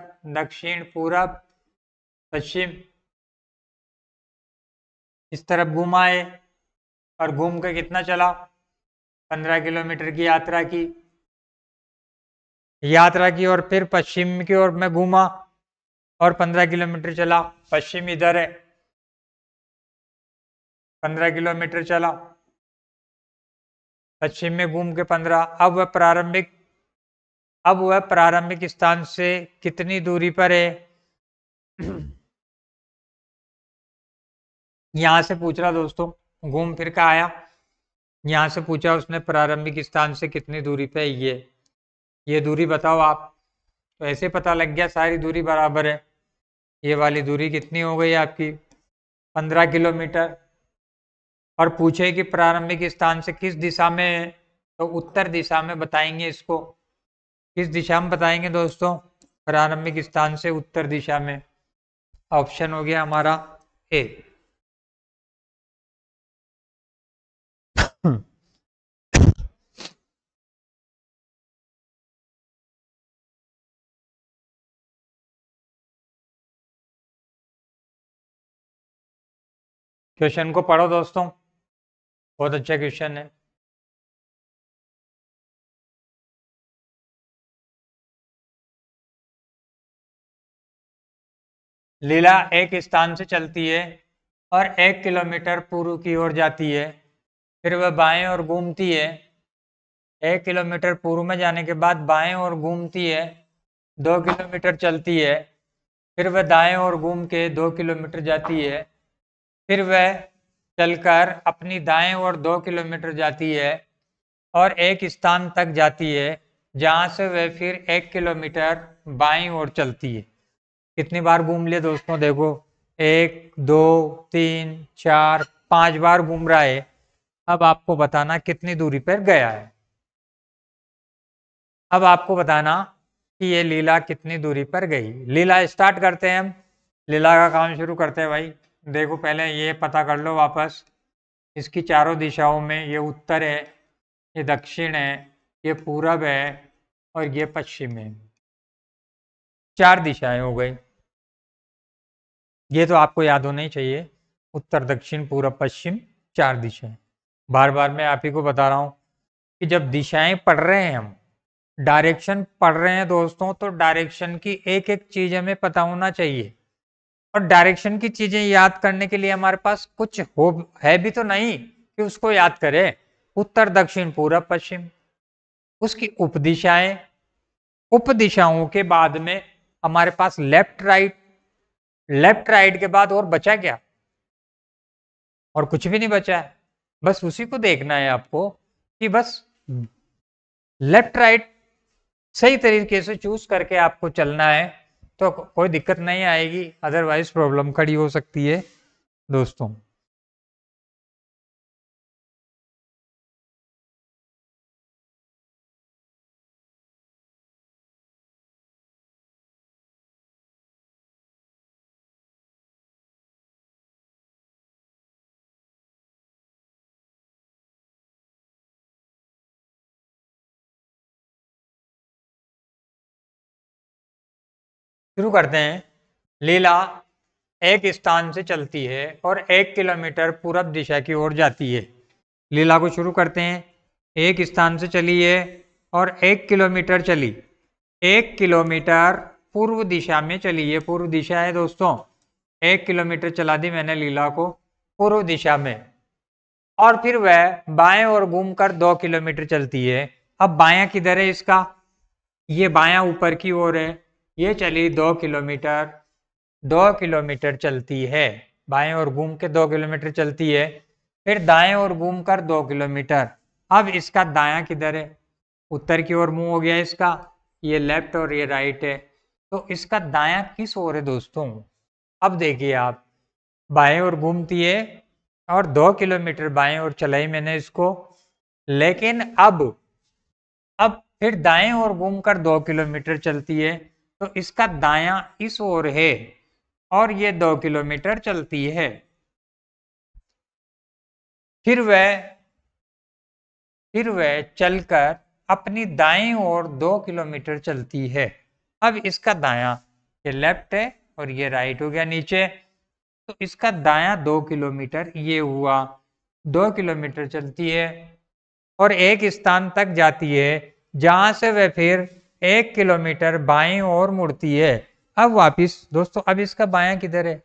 दक्षिण पूरब पश्चिम इस तरफ है और घूम के कितना चला पंद्रह किलोमीटर की यात्रा की यात्रा की और फिर पश्चिम की ओर मैं घूमा और पंद्रह किलोमीटर चला पश्चिम इधर है पंद्रह किलोमीटर चला पश्चिम में घूम के पंद्रह अब वह प्रारंभिक अब वह प्रारंभिक स्थान से कितनी दूरी पर है यहां से पूछ रहा दोस्तों घूम फिर का आया यहां से पूछा उसने प्रारंभिक स्थान से कितनी दूरी पर ये ये दूरी बताओ आप तो ऐसे पता लग गया सारी दूरी बराबर है ये वाली दूरी कितनी हो गई आपकी पंद्रह किलोमीटर और पूछे कि प्रारंभिक स्थान से किस दिशा में है तो उत्तर दिशा में बताएंगे इसको किस दिशा में बताएंगे दोस्तों प्रारंभिक स्थान से उत्तर दिशा में ऑप्शन हो गया हमारा ए हम्म। क्वेश्चन को पढ़ो दोस्तों बहुत अच्छा क्वेश्चन है लीला एक स्थान से चलती है और एक किलोमीटर पूर्व की ओर जाती है फिर वह बाएं और घूमती है एक किलोमीटर पूर्व में जाने के बाद बाएं और घूमती है दो किलोमीटर चलती है फिर वह दाएं और घूम के दो किलोमीटर जाती है फिर वह चलकर अपनी दाएं ओर दो किलोमीटर जाती है और एक स्थान तक जाती है जहां से वह फिर एक किलोमीटर बाईं ओर चलती है कितनी बार घूम लिए दोस्तों देखो एक दो तीन चार पांच बार घूम रहा है अब आपको बताना कितनी दूरी पर गया है अब आपको बताना कि ये लीला कितनी दूरी पर गई लीला स्टार्ट करते हैं हम लीला का काम शुरू करते हैं भाई देखो पहले ये पता कर लो वापस इसकी चारों दिशाओं में ये उत्तर है ये दक्षिण है ये पूरब है और ये पश्चिम है चार दिशाएं हो गई ये तो आपको याद होना ही चाहिए उत्तर दक्षिण पूरब पश्चिम चार दिशाएं बार बार मैं आप ही को बता रहा हूँ कि जब दिशाएं पढ़ रहे हैं हम डायरेक्शन पढ़ रहे हैं दोस्तों तो डायरेक्शन की एक एक चीज हमें पता होना चाहिए और डायरेक्शन की चीजें याद करने के लिए हमारे पास कुछ हो है भी तो नहीं कि उसको याद करें उत्तर दक्षिण पूर्व पश्चिम उसकी उपदिशाएं उपदिशाओं के बाद में हमारे पास लेफ्ट राइट लेफ्ट राइट के बाद और बचा क्या और कुछ भी नहीं बचा है बस उसी को देखना है आपको कि बस लेफ्ट राइट सही तरीके से चूज करके आपको चलना है तो कोई दिक्कत नहीं आएगी अदरवाइज प्रॉब्लम खड़ी हो सकती है दोस्तों शुरू करते हैं लीला एक स्थान से चलती है और एक किलोमीटर पूरब दिशा की ओर जाती है लीला को शुरू करते हैं एक स्थान से चली है और एक किलोमीटर चली एक किलोमीटर पूर्व दिशा में चली है पूर्व दिशा है दोस्तों एक किलोमीटर चला दी मैंने लीला को पूर्व दिशा में और फिर वह बाएं ओर घूमकर दो किलोमीटर चलती है अब बायां किधर है इसका ये बायां ऊपर की ओर है ये चली दो किलोमीटर दो किलोमीटर चलती है बाएं और घूम के दो किलोमीटर चलती है फिर दाएं और घूम कर दो किलोमीटर अब इसका दाया किधर है उत्तर की ओर मुंह हो गया इसका ये लेफ्ट और ये राइट है तो इसका दाया किस ओर है दोस्तों अब देखिए आप बाएं और घूमती है और दो किलोमीटर बाएं और चलाई मैंने इसको लेकिन अब अब फिर दाएं और घूमकर दो किलोमीटर चलती है तो इसका दाया इस ओर है और ये दो किलोमीटर चलती है फिर वह फिर वह चलकर अपनी दाएं ओर दो किलोमीटर चलती है अब इसका दाया ये लेफ्ट है और ये राइट हो गया नीचे तो इसका दाया दो किलोमीटर ये हुआ दो किलोमीटर चलती है और एक स्थान तक जाती है जहां से वह फिर एक किलोमीटर बाएं और मुड़ती है अब वापिस दोस्तों अब इसका बाया किधर है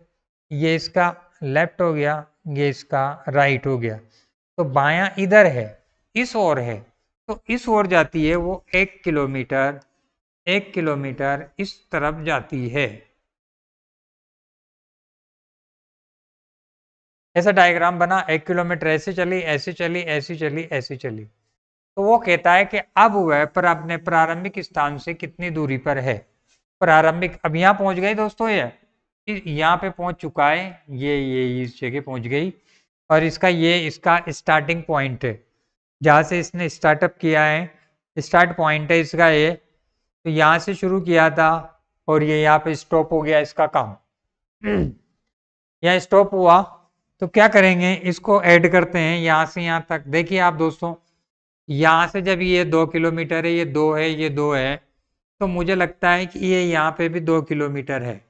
ये इसका लेफ्ट हो गया ये इसका राइट हो गया तो बाया इधर है इस ओर है तो इस ओर जाती है वो एक किलोमीटर एक किलोमीटर इस तरफ जाती है ऐसा डायग्राम बना एक किलोमीटर ऐसे चली ऐसे चली ऐसे चली ऐसे चली तो वो कहता है कि अब वह पर अपने प्रारंभिक स्थान से कितनी दूरी पर है प्रारंभिक अब यहाँ पहुंच गए दोस्तों ये यहाँ पे पहुंच चुका है ये ये इस जगह पहुंच गई और इसका ये इसका स्टार्टिंग पॉइंट है जहाँ से इसने स्टार्टअप किया है स्टार्ट पॉइंट है इसका ये तो यहाँ से शुरू किया था और ये यहाँ पे स्टॉप हो गया इसका काम यहाँ स्टॉप हुआ तो क्या करेंगे इसको ऐड करते हैं यहाँ से यहाँ तक देखिए आप दोस्तों यहाँ से जब ये दो किलोमीटर है ये दो है ये दो है तो मुझे लगता है कि ये यहाँ पे भी दो किलोमीटर है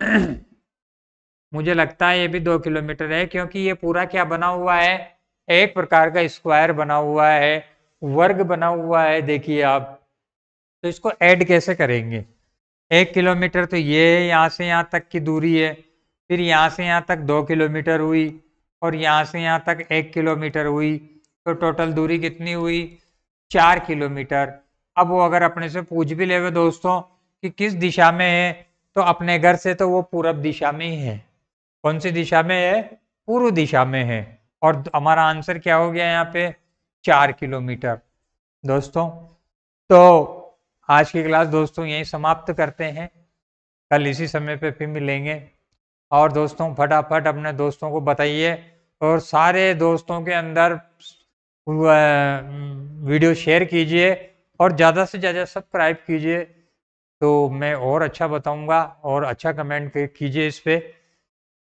मुझे लगता है ये भी दो किलोमीटर है क्योंकि ये पूरा क्या बना हुआ है एक प्रकार का स्क्वायर बना हुआ है वर्ग बना हुआ है देखिए आप तो इसको ऐड कैसे करेंगे एक किलोमीटर तो ये है यहाँ से यहाँ तक की दूरी है फिर यहाँ से यहाँ तक दो किलोमीटर हुई और यहाँ से यहाँ तक एक किलोमीटर हुई तो टोटल दूरी कितनी हुई चार किलोमीटर अब वो अगर अपने से पूछ भी ले दोस्तों कि किस दिशा में है तो अपने घर से तो वो पूरब दिशा में ही है कौन सी दिशा में है पूर्व दिशा में है और हमारा आंसर क्या हो गया यहाँ पे चार किलोमीटर दोस्तों तो आज की क्लास दोस्तों यही समाप्त करते हैं कल इसी समय पे फिर मिलेंगे और दोस्तों फटाफट अपने दोस्तों को बताइए और सारे दोस्तों के अंदर वीडियो शेयर कीजिए और ज़्यादा से ज़्यादा सब्सक्राइब कीजिए तो मैं और अच्छा बताऊंगा और अच्छा कमेंट कीजिए इस पर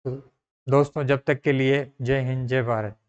तो दोस्तों जब तक के लिए जय हिंद जय भारत